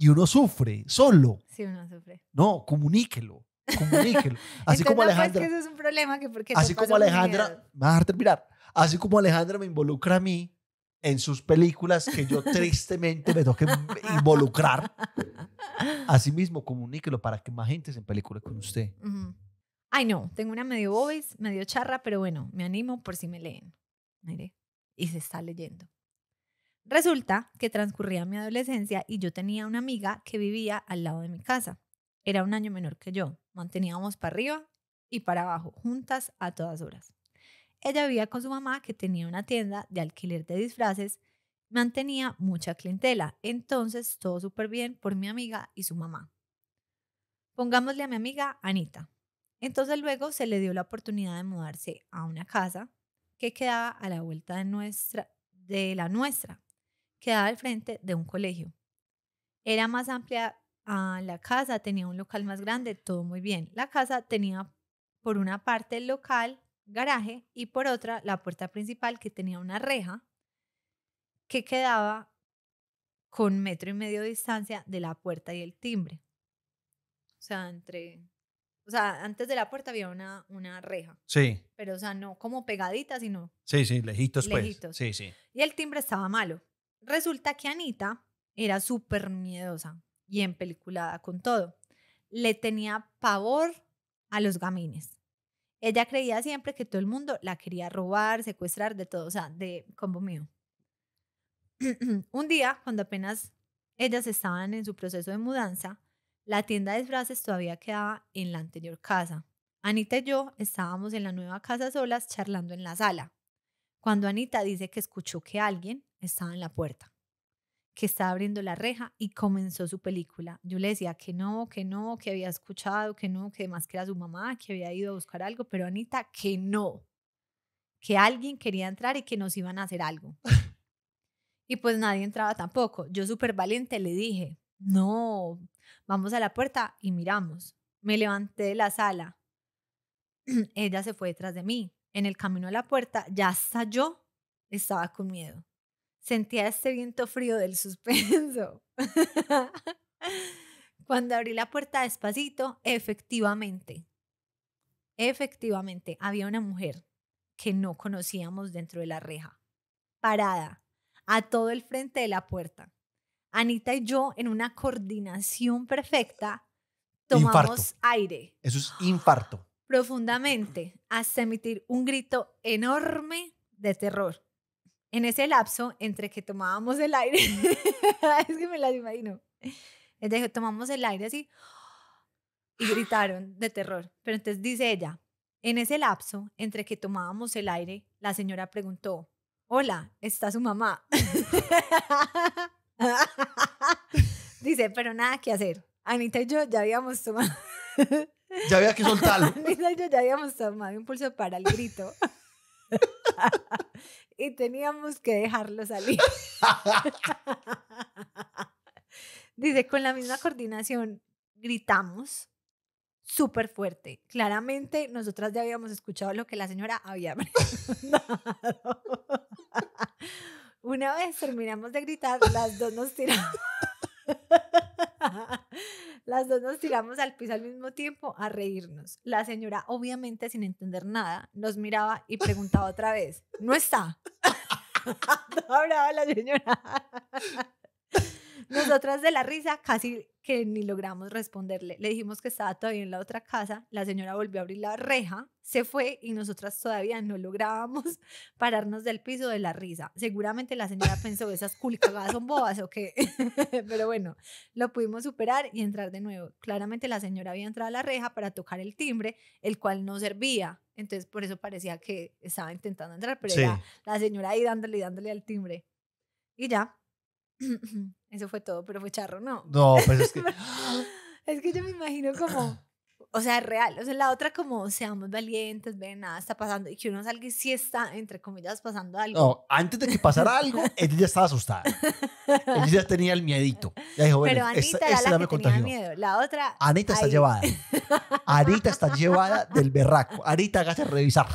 Y uno sufre solo. Sí, uno sufre. No, comuníquelo comuníquelo. Así como pues, Alejandra. un problema, así como Alejandra, me a terminar. Así como Alejandra me involucra a mí en sus películas que yo tristemente me toque involucrar. así mismo comuníquelo para que más gente se en película con usted. Ay, no, tengo una medio bobis, medio charra, pero bueno, me animo por si me leen. Mire, y se está leyendo. Resulta que transcurría mi adolescencia y yo tenía una amiga que vivía al lado de mi casa. Era un año menor que yo. Manteníamos para arriba y para abajo, juntas a todas horas. Ella vivía con su mamá que tenía una tienda de alquiler de disfraces, mantenía mucha clientela, entonces todo súper bien por mi amiga y su mamá. Pongámosle a mi amiga Anita. Entonces luego se le dio la oportunidad de mudarse a una casa que quedaba a la vuelta de, nuestra, de la nuestra, quedaba al frente de un colegio. Era más amplia la casa, tenía un local más grande, todo muy bien. La casa tenía por una parte el local, garaje, y por otra la puerta principal que tenía una reja que quedaba con metro y medio de distancia de la puerta y el timbre. O sea, entre o sea, antes de la puerta había una, una reja. Sí. Pero, o sea, no como pegadita, sino. Sí, sí, lejitos, pues. lejitos. Sí, sí. Y el timbre estaba malo. Resulta que Anita era súper miedosa y peliculada con todo. Le tenía pavor a los gamines. Ella creía siempre que todo el mundo la quería robar, secuestrar, de todo, o sea, de como mío. Un día, cuando apenas ellas estaban en su proceso de mudanza, la tienda de disfraces todavía quedaba en la anterior casa. Anita y yo estábamos en la nueva casa solas charlando en la sala, cuando Anita dice que escuchó que alguien estaba en la puerta que estaba abriendo la reja y comenzó su película. Yo le decía que no, que no, que había escuchado, que no, que además que era su mamá, que había ido a buscar algo, pero Anita, que no, que alguien quería entrar y que nos iban a hacer algo. y pues nadie entraba tampoco. Yo súper valiente le dije, no, vamos a la puerta y miramos. Me levanté de la sala. Ella se fue detrás de mí. En el camino a la puerta, ya hasta yo estaba con miedo sentía este viento frío del suspenso. Cuando abrí la puerta despacito, efectivamente, efectivamente, había una mujer que no conocíamos dentro de la reja, parada a todo el frente de la puerta. Anita y yo, en una coordinación perfecta, tomamos aire. Eso es infarto. Profundamente, hasta emitir un grito enorme de terror en ese lapso entre que tomábamos el aire, es que me las imagino, Entonces tomamos el aire así y gritaron de terror. Pero entonces dice ella, en ese lapso entre que tomábamos el aire, la señora preguntó, hola, ¿está su mamá? dice, pero nada que hacer. Anita y yo ya habíamos tomado... ya había que soltarlo. Anita y yo ya habíamos tomado un pulso para el grito y teníamos que dejarlo salir. Dice, con la misma coordinación gritamos súper fuerte. Claramente nosotras ya habíamos escuchado lo que la señora había Una vez terminamos de gritar, las dos nos tiramos. Las dos nos tiramos al piso al mismo tiempo a reírnos. La señora, obviamente sin entender nada, nos miraba y preguntaba otra vez, ¿no está? Hablaba la señora nosotras de la risa casi que ni logramos responderle. Le dijimos que estaba todavía en la otra casa, la señora volvió a abrir la reja, se fue y nosotras todavía no lográbamos pararnos del piso de la risa. Seguramente la señora pensó, esas culcagadas son bobas o qué, pero bueno, lo pudimos superar y entrar de nuevo. Claramente la señora había entrado a la reja para tocar el timbre, el cual no servía. Entonces, por eso parecía que estaba intentando entrar, pero era la señora ahí dándole y dándole al timbre. Y ya, Eso fue todo, pero fue charro, ¿no? No, pero pues es que... es que yo me imagino como... O sea, es real. O sea, la otra como, seamos valientes, ven, nada está pasando. Y que uno salga y sí está, entre comillas, pasando algo. No, antes de que pasara algo, él ya estaba asustada. Ella ya tenía el miedito. Ya dijo, Pero Anita era la tenía miedo. La otra... Anita está llevada. Anita está llevada del berraco. Anita, hágase revisar.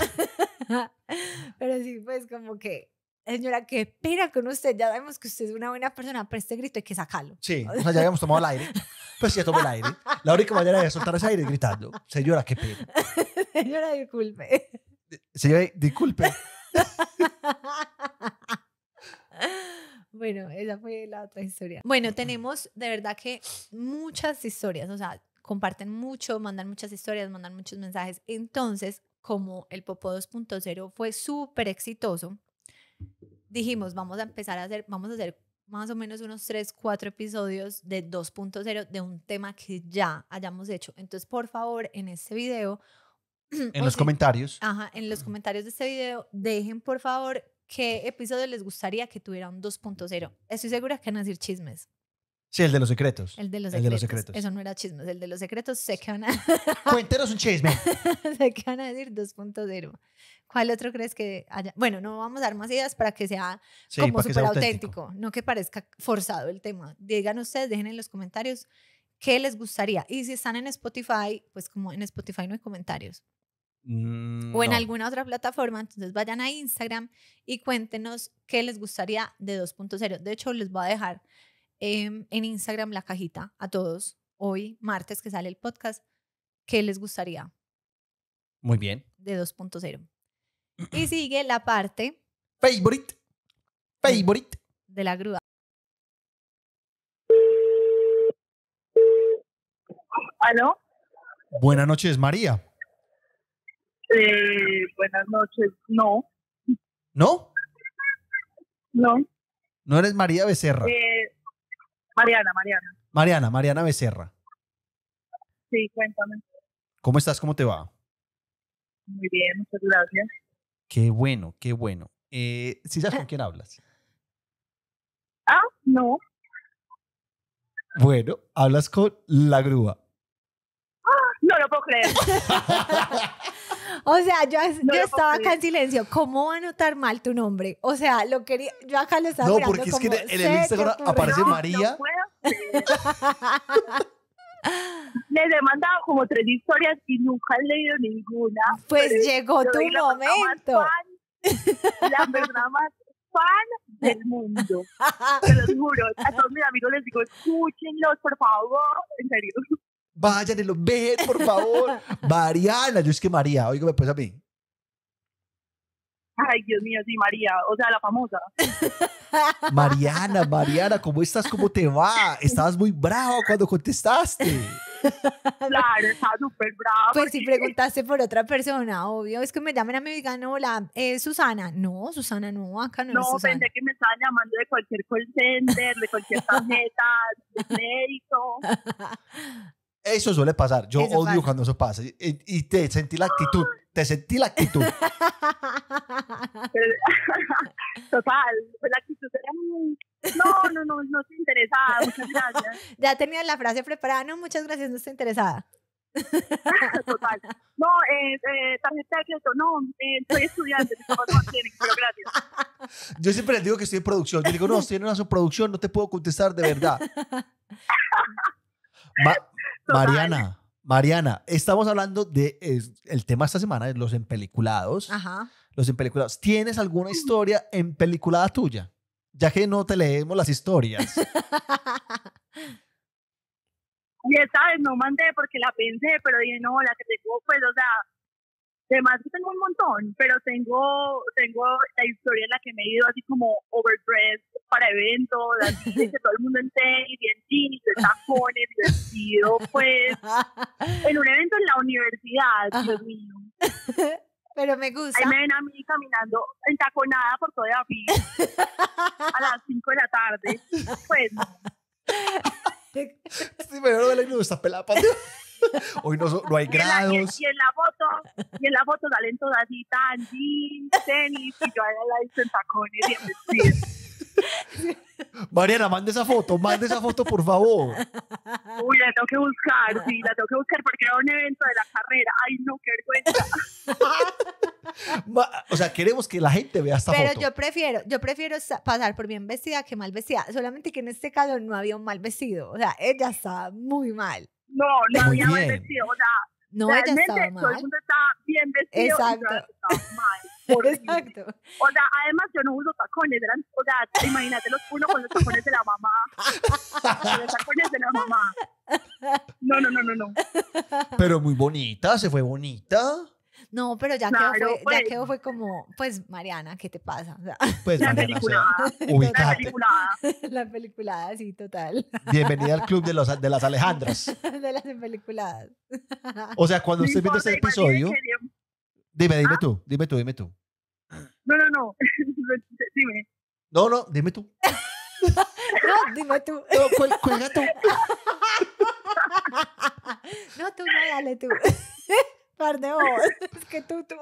Pero sí, pues como que señora, qué pena con usted, ya sabemos que usted es una buena persona, pero este grito hay que sacarlo. Sí, o sea, ya habíamos tomado el aire. Pues ya tomé el aire. La única manera de soltar ese aire gritando, señora, qué pena. señora, disculpe. Eh, señora, disculpe. bueno, esa fue la otra historia. Bueno, tenemos de verdad que muchas historias, o sea, comparten mucho, mandan muchas historias, mandan muchos mensajes. Entonces, como el Popo 2.0 fue súper exitoso, dijimos, vamos a empezar a hacer, vamos a hacer más o menos unos 3, 4 episodios de 2.0 de un tema que ya hayamos hecho. Entonces, por favor, en este video... En los comentarios. Ajá, en los comentarios de este video, dejen por favor qué episodio les gustaría que tuviera un 2.0. Estoy segura que van a decir chismes. Sí, el de los secretos. El de los, secretos. Eso no era chisme. El de los secretos sé que van a... Cuéntenos un chisme. sé que van a decir 2.0. ¿Cuál otro crees que haya? Bueno, no vamos a dar más ideas para que sea como súper auténtico. No que parezca forzado el tema. Digan ustedes, dejen en los comentarios qué les gustaría. Y si están en Spotify, pues como en Spotify no hay comentarios. Mm, o en alguna otra plataforma, entonces vayan a Instagram y cuéntenos qué les gustaría de 2.0. De hecho, les voy a dejar Em, en Instagram la cajita a todos hoy, martes que sale el podcast, que les gustaría. Muy bien. De 2.0. y sigue la parte. Favorite. Favorite. De la grúa. ¿Aló? Buenas noches, María. Eh, buenas noches, no. ¿No? No. ¿No eres María Becerra? Eh, Mariana, Mariana. Mariana, Mariana Becerra. Sí, cuéntame. ¿Cómo estás? ¿Cómo te va? Muy bien, muchas gracias. Qué bueno, qué bueno. Eh, ¿Sí sabes con quién hablas? Ah, no. Bueno, hablas con la grúa no puedo creer. o sea, yo, yo estaba acá en silencio. ¿Cómo va a notar mal tu nombre? O sea, lo quería, yo acá lo estaba No, porque es que en el Instagram aparece María. No Les he mandado como tres historias y nunca he leído ninguna. Pues llegó tu momento. la verdad más fan del mundo. Te lo juro. A todos mis amigos les digo, escúchenlos, por favor. En serio. Váyanelo, ven, por favor. Mariana, yo es que María, oígame pues a mí. Ay, Dios mío, sí, María, o sea, la famosa. Mariana, Mariana, ¿cómo estás? ¿Cómo te va? Estabas muy bravo cuando contestaste. Claro, estaba súper bravo. Pues si preguntaste por otra persona, obvio, es que me llaman a mi vegano, hola, ¿es eh, Susana. No, Susana, no, acá no. No, es Susana. pensé que me estaban llamando de cualquier call center, de cualquier tarjeta, de médico. Eso suele pasar. Yo odio cuando eso pasa. Y, te sentí la actitud. Te sentí la actitud. Total. Pues la actitud era muy... No, no, no, no estoy interesada. Muchas gracias. ya tenía la frase preparada. No, muchas gracias, no estoy interesada. Total. No, eh, eh, tarjeta de crédito, no, eh, soy estudiante, pero gracias. Yo siempre les digo que estoy en producción. Yo digo, no, estoy en una subproducción, no te puedo contestar de verdad. Mariana, Mariana, estamos hablando de el tema esta semana es los empeliculados. Ajá. Los empeliculados. ¿Tienes alguna mm. historia empeliculada tuya? Ya que no te leemos las historias. y sabes, no mandé porque la pensé, pero dije, no, la que tengo, pues, o sea, Además que tengo un montón, pero tengo, tengo la historia en la que me he ido así como overdressed para eventos, así que todo el mundo en tenis, y en jeans, en tacones, vestido, pues, en un evento en la universidad, Dios mío. Pero me gusta. Ahí me ven a mí caminando entaconada por toda la vida a las 5 de la tarde. Pues no. Sí, la la le gusta pelapa. Hoy no, hay grados. y, en la foto, y en la foto salen todas así, tan jeans, tenis, y yo ahí la hice en tacones y en Mariana, mande esa foto, mande esa foto, por favor. Uy, la tengo que buscar, sí, la tengo que buscar porque era un evento de la carrera. Ay, no, qué vergüenza. o sea, queremos que la gente vea esta foto. Pero yo prefiero, yo prefiero pasar por bien vestida que mal vestida. Solamente que en este caso no había un mal vestido. O sea, ella estaba muy mal no, no había mal vestido. O sea, no, realmente ella estaba todo el mundo estaba bien vestido. Exacto. mal. Exacto. O sea, además yo no uso tacones, o sea, imagínate los uno con los tacones de la mamá. Con los tacones de la mamá. No, no, no, no, no. Pero muy bonita, se fue bonita. No, pero ya, quedó, ya fue como, pues Mariana, ¿qué te pasa? pues la Mariana, La peliculada. la peliculada, sí, total. Bienvenida al club de, los, de las Alejandras. de las peliculadas. o sea, cuando usted vive este episodio... Dime, dime ¿Ah? tú, dime tú, dime tú. No, no, no, dime. No, no, dime tú. no, dime tú. No, cuelga tú. no, tú no, dale tú par de horas es que tú, tú.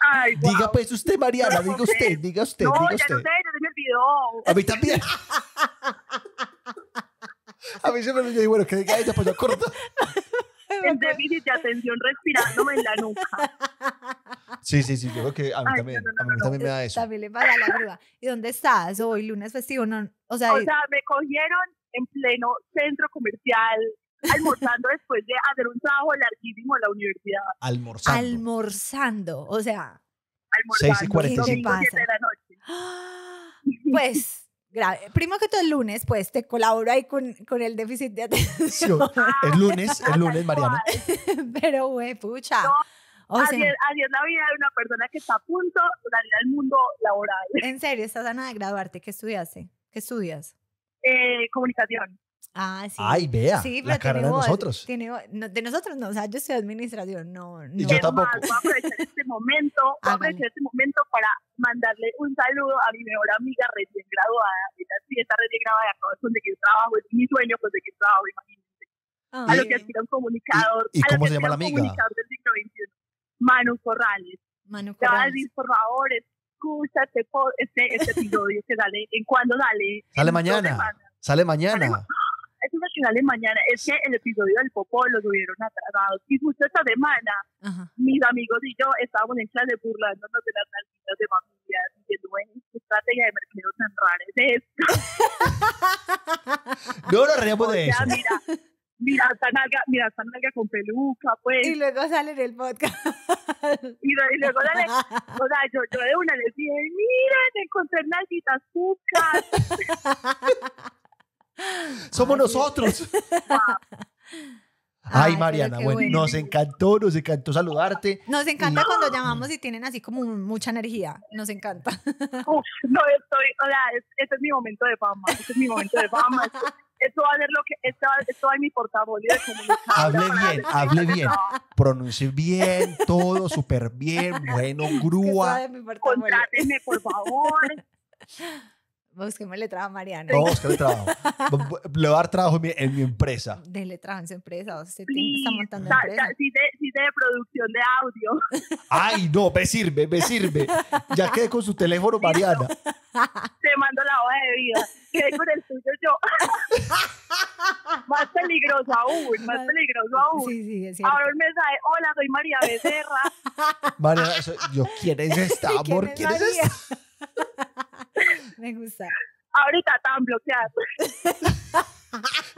Ay, Diga pues usted, Mariana, diga usted, diga usted. diga usted. no sé, ya se me olvidó. A mí también. A mí se me olvidó, bueno, que diga ella, pues yo corto. El déficit de atención respirándome en la nuca. Sí, sí, sí, yo creo que a mí también, a mí también me da eso. También le paga la grúa. ¿Y dónde estás hoy, lunes festivo? No, o sea, o sea, me cogieron en pleno centro comercial, almorzando después de hacer un trabajo larguísimo en la universidad. Almorzando. Almorzando, o sea. Almorzando. 6 y 45. ¡Ah! Pues. Grave. Primo que todo el lunes, pues, te colabora ahí con, el déficit de atención. el lunes, el lunes, Mariana. Pero, güey, pucha. o la vida de una persona que está a punto de salir al mundo laboral. En serio, estás a nada de graduarte. ¿Qué estudiaste? ¿Qué estudias? Eh, comunicación. Ah, sí. Ay, vea. la carrera de nosotros. Tiene, de nosotros no, o sea, yo soy administración, no. Y yo tampoco. voy a aprovechar este momento, aprovechar este momento para mandarle un saludo a mi mejor amiga recién graduada. Ella sí está recién graduada, es donde yo trabajo, es mi sueño que trabajo, imagínense. Ah, a lo que aspira un comunicador. ¿Y, cómo se llama la amiga? Manu Corrales. Manu Corrales. por favor, escucha este, este, episodio que sale, ¿en cuándo sale? Sale mañana. Sale mañana. ¡Ah! es una que sale mañana. Es que el episodio del Popó lo tuvieron atragado. Y justo esta semana, mis amigos y yo estábamos en clase burlándonos de las narcitas de familia, diciendo, bueno, qué estrategia de mercado tan rara es no lo reíamos eso mira, esta nalga, mira, con peluca, pues. Y luego sale en el podcast. y, luego sale, o sea, yo, yo de una le dije, mira, me encontré nalguitas azúcar Somos nosotros. Ay, Mariana, bueno, nos encantó, nos encantó saludarte. Nos encanta cuando llamamos y tienen así como mucha energía, nos encanta. no estoy, o sea, este es mi momento de fama, este es mi momento de fama. Este esto va a ser lo que esto, en mi portafolio de comunicación. Hable bien, hable bien, pronuncie bien, todo súper bien, bueno, grúa. Contrátenme, por favor. el letra a Mariana. No, búsqueme trabajo. Le voy a dar trabajo en mi, empresa. de letrado en su empresa. Usted sí, está montando sí, de, de, producción de audio. Ay, no, me sirve, me sirve. Ya quedé con su teléfono, Mariana. Te mando la hoja de vida. Quedé con el suyo yo. más peligroso aún, más peligroso aún. Sí, sí, es cierto. Ahora un mensaje, hola, soy María Becerra. Mariana, yo, ¿quién es esta, amor? ¿Quién ¿Quién es esta? Me gusta. Ahorita están bloqueados.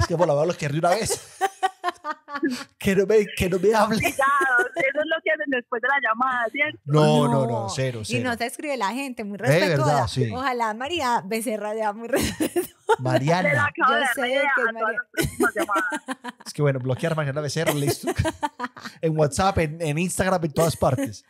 Es que por una vez. Que no me, que no me hable. Eso es lo que hacen después de la llamada, ¿cierto? No, no, no, cero, cero. Y no se escribe la gente, muy respetuosa. Ojalá María Becerra sea muy respetuosa. Mariana. Yo sé que es Es que bueno, bloquear Mariana ser listo. en WhatsApp, en, Instagram, en todas partes.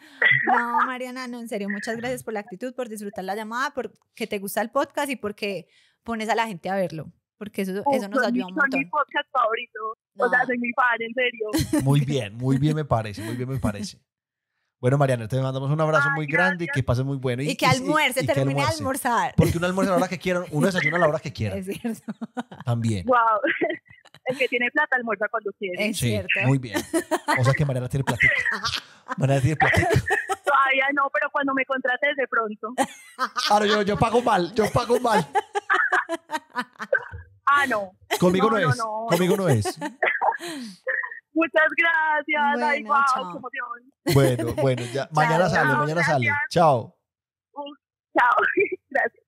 No, Mariana, no, en serio, muchas gracias por la actitud, por disfrutar la llamada, porque te gusta el podcast y porque pones a la gente a verlo. Porque eso, nos ayuda un montón. podcast favorito. O sea, mi fan, en serio. Muy bien, muy bien me parece, muy bien me parece. Bueno, Mariana, te mandamos un abrazo muy grande y que pase muy bueno. Y, y que almuerce, termine de almorzar. Porque uno almuerza a la hora que quiera, uno desayuna a la hora que quiera. Es cierto. También. Wow. El que tiene plata almuerza cuando quiere. Es cierto. Muy bien. O sea que Mariana tiene plata Mariana tiene plata Todavía no, pero cuando me contrates de pronto. Ahora yo, yo pago mal, yo pago mal. Ah, no. Conmigo no, es. Conmigo no es. Muchas gracias. Bueno, Ay, wow, Bueno, bueno, ya. mañana sale, mañana sale. Chao. chao, gracias.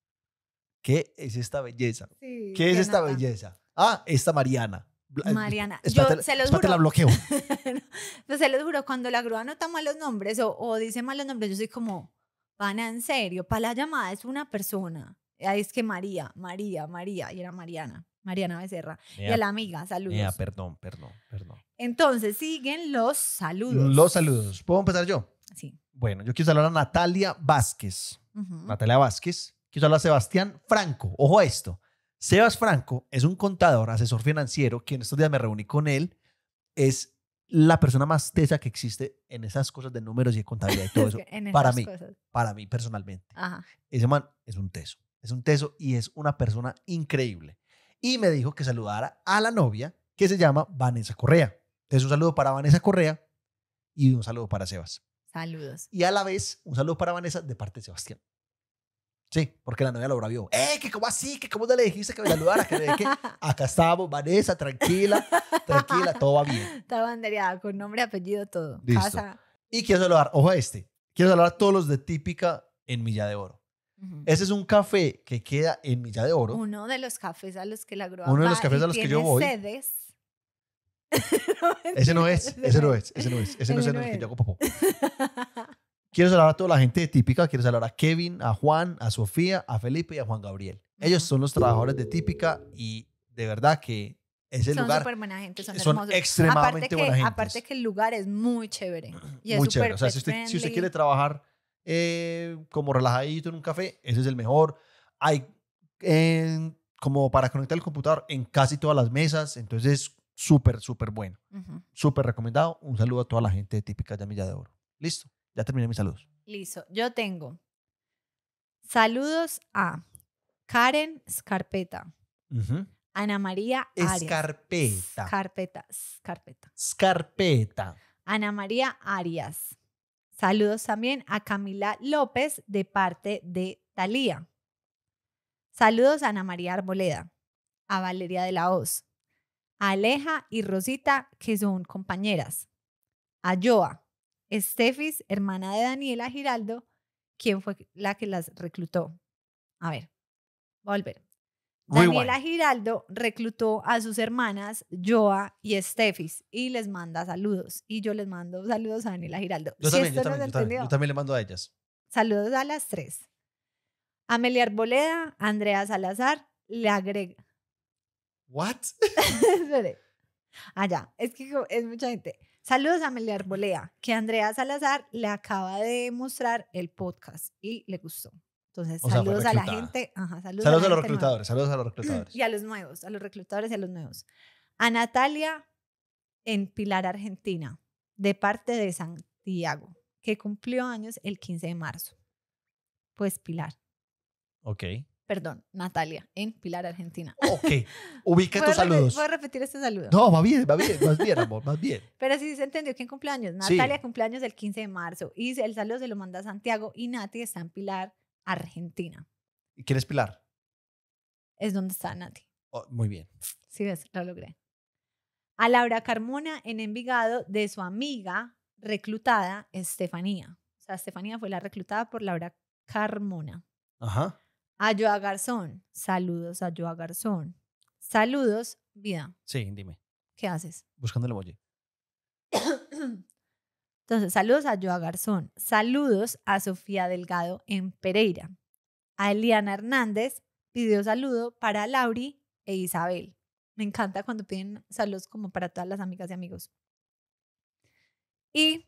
¿Qué es esta belleza? ¿Qué es esta belleza? Ah, esta Mariana. Eh, Mariana, yo se los juro. la bloqueo. Pues se los juro, cuando la grúa nota malos nombres o, o dice malos nombres, yo soy como, van en serio, para la llamada es una persona. es que María, María, María, y era Mariana. Mariana Becerra. y a la amiga, saludos. Ya, perdón, perdón, perdón. Entonces, siguen los saludos. Los saludos. ¿Puedo empezar yo? Sí. Bueno, yo quiero saludar a Natalia Vázquez. Natalia Vázquez. Quiero saludar a Sebastián Franco. Ojo a esto. Sebas Franco es un contador, asesor financiero, que en estos días me reuní con él. Es la persona más tesa que existe en esas cosas de números y de contabilidad y todo eso. para mí, para mí personalmente. Ese man es un teso. Es un teso y es una persona increíble y me dijo que saludara a la novia que se llama Vanessa Correa. Entonces, un saludo para Vanessa Correa y un saludo para Sebas. Saludos. Y a la vez, un saludo para Vanessa de parte de Sebastián. Sí, porque la novia lo bravió ¡Eh, que cómo así! ¿Que cómo te le dijiste que me saludara? Que, que acá estamos, Vanessa, tranquila, tranquila, todo va bien. Está bandereada con nombre, apellido, todo. Y quiero saludar, ojo a este, quiero saludar a todos los de Típica en Milla de Oro. Ese es un café que queda en Milla de Oro. Uno de los cafés a los que la grúa Uno de los cafés a los que yo voy. Sedes. ese no es, ese no es, ese no es, ese no es el que yo hago Quiero saludar a toda la gente de Típica, quiero saludar a Kevin, a Juan, a Sofía, a Felipe y a Juan Gabriel. Ellos son los trabajadores de Típica y de verdad que ese son lugar... Son súper buena gente, son, hermosos. Son extremadamente aparte Aparte que el lugar es muy chévere. muy chévere. O sea, si usted, quiere trabajar eh, como relajadito en un café, ese es el mejor. Hay como para conectar el computador en casi todas las mesas, entonces súper, súper bueno. Súper recomendado. Un saludo a toda la gente típica de Milla de Oro. Listo, ya terminé mis saludos. Listo, yo tengo saludos a Karen Scarpeta. Ana María Arias. Escarpeta. Scarpeta. Scarpeta. Scarpeta. Ana María Arias. Saludos también a Camila López de parte de Talía. Saludos a Ana María Arboleda, a Valeria de la Hoz, a Aleja y Rosita, que son compañeras, a Joa, Estefis, hermana de Daniela Giraldo, quien fue la que las reclutó. A ver, volver. Daniela Giraldo reclutó a sus hermanas Joa y Estefis y les manda saludos. Y yo les mando saludos a Daniela Giraldo. Yo, también, yo, también, le mando a ellas. Saludos a las tres. Amelia Arboleda, Andrea Salazar, le agrega. ¿What? Allá, es que es mucha gente. Saludos a Amelia Arboleda, que Andrea Salazar le acaba de mostrar el podcast y le gustó. Entonces, saludos a la gente. Ajá, saludos, saludos a, los reclutadores, saludos a los reclutadores. Y a los nuevos, a los reclutadores y a los nuevos. A Natalia en Pilar, Argentina, de parte de Santiago, que cumplió años el 15 de marzo. Pues Pilar. Ok. Perdón, Natalia, en Pilar, Argentina. Ok, ubica tus saludos. Voy repetir este saludo. No, va bien, va bien, más bien, amor, más bien. Pero sí se entendió quién cumpleaños. Natalia cumple cumpleaños el 15 de marzo. Y el saludo se lo manda Santiago y Nati está en Pilar, Argentina. ¿Y quién es Pilar? Es donde está Nati. Oh, muy bien. Sí, ves, lo logré. A Laura Carmona en Envigado de su amiga reclutada Estefanía. O sea, Estefanía fue la reclutada por Laura Carmona. Ajá. A Joa Garzón. Saludos a Joa Garzón. Saludos, vida. Sí, dime. ¿Qué haces? Buscando el emoji. Entonces, saludos a Joa Garzón, saludos a Sofía Delgado en Pereira. A Eliana Hernández pidió saludo para Lauri e Isabel. Me encanta cuando piden saludos como para todas las amigas y amigos. Y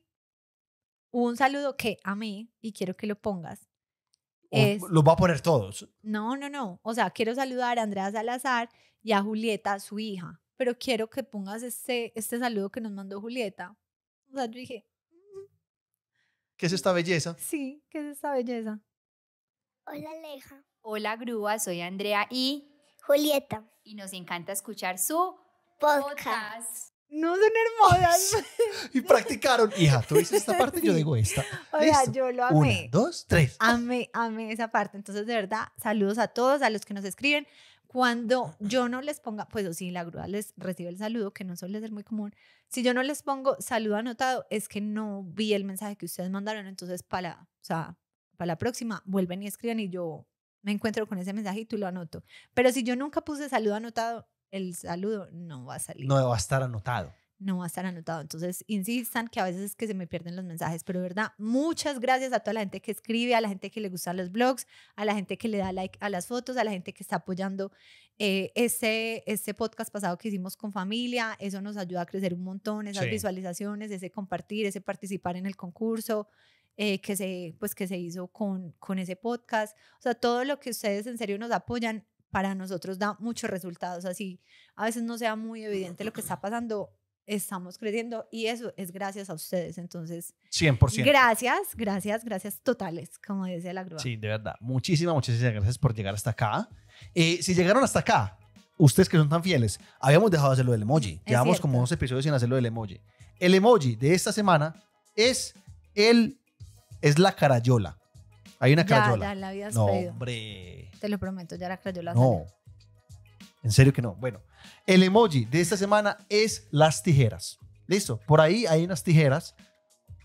un saludo que a mí, y quiero que lo pongas. Es, ¿Los va a poner todos? No, no, no. O sea, quiero saludar a Andrea Salazar y a Julieta, su hija. Pero quiero que pongas este, este saludo que nos mandó Julieta. O sea, yo dije, ¿Qué es esta belleza? Sí, ¿qué es esta belleza? Hola, Aleja. Hola, Grúa. Soy Andrea y... Julieta. Y nos encanta escuchar su... Podcast. No son hermosas. y practicaron. Hija, tú dices esta parte, y yo digo esta. Oiga, yo lo amé. Una, dos, tres. Amé, amé esa parte. Entonces, de verdad, saludos a todos, a los que nos escriben, cuando yo no les ponga, pues o si la grúa les recibe el saludo, que no suele ser muy común, si yo no les pongo saludo anotado, es que no vi el mensaje que ustedes mandaron, entonces para la, sea, para la próxima vuelven y escriben y yo me encuentro con ese mensaje y tú lo anoto. Pero si yo nunca puse saludo anotado, el saludo no va a salir. No va a estar anotado no va a estar anotado. Entonces, insistan que a veces es que se me pierden los mensajes, pero de verdad, muchas gracias a toda la gente que escribe, a la gente que le gusta los blogs, a la gente que le da like a las fotos, a la gente que está apoyando eh, ese, ese podcast pasado que hicimos con familia. Eso nos ayuda a crecer un montón, esas visualizaciones, ese compartir, ese participar en el concurso. Eh, que, se, pues, que se hizo con, con ese podcast. O sea, todo lo que ustedes en serio nos apoyan, para nosotros da muchos resultados. Así, a veces no sea muy evidente lo que está pasando, estamos creciendo y eso es gracias a ustedes. Entonces, 100%. Gracias, gracias, gracias totales, como decía la grúa. Sí, de verdad. Muchísimas, muchísimas gracias por llegar hasta acá. y eh, si llegaron hasta acá, ustedes que son tan fieles, habíamos dejado de hacerlo del emoji. Llevamos como dos episodios sin hacerlo del emoji. El emoji de esta semana es el es la carayola. Hay una carayola. Ya, la habías no, hombre. Te lo prometo, ya la carayola. No. En serio que no. Bueno, el emoji de esta semana es las tijeras. Listo, por ahí hay unas tijeras.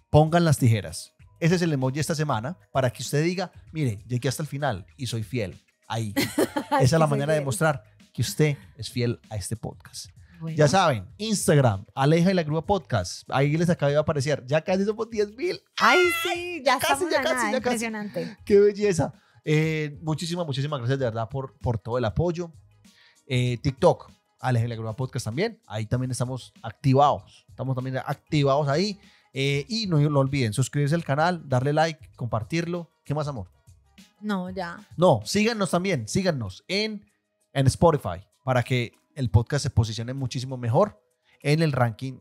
Pongan las tijeras. Ese es el emoji de esta semana para que usted diga, mire, llegué hasta el final y soy fiel. Ahí. Esa es la manera de mostrar que usted es fiel a este podcast. Ya saben, Instagram, Aleja y la Grúa Podcast. Ahí les acaba de aparecer. Ya casi somos 10 mil. ¡Ay, sí! Ya, casi, ya casi, Impresionante. ¡Qué belleza! Eh, muchísimas, muchísimas gracias de verdad por, por todo el apoyo. Eh, TikTok, Alex grúa Podcast también. Ahí también estamos activados. Estamos también activados ahí. Eh, y no lo olviden, suscribirse al canal, darle like, compartirlo. ¿Qué más, amor? No, ya. No, síganos también, síganos en, en Spotify para que el podcast se posicione muchísimo mejor en el ranking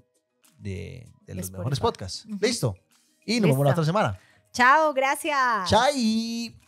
de, de los mejores podcasts. Listo. Y nos vemos la otra semana. Chao, gracias. Chai.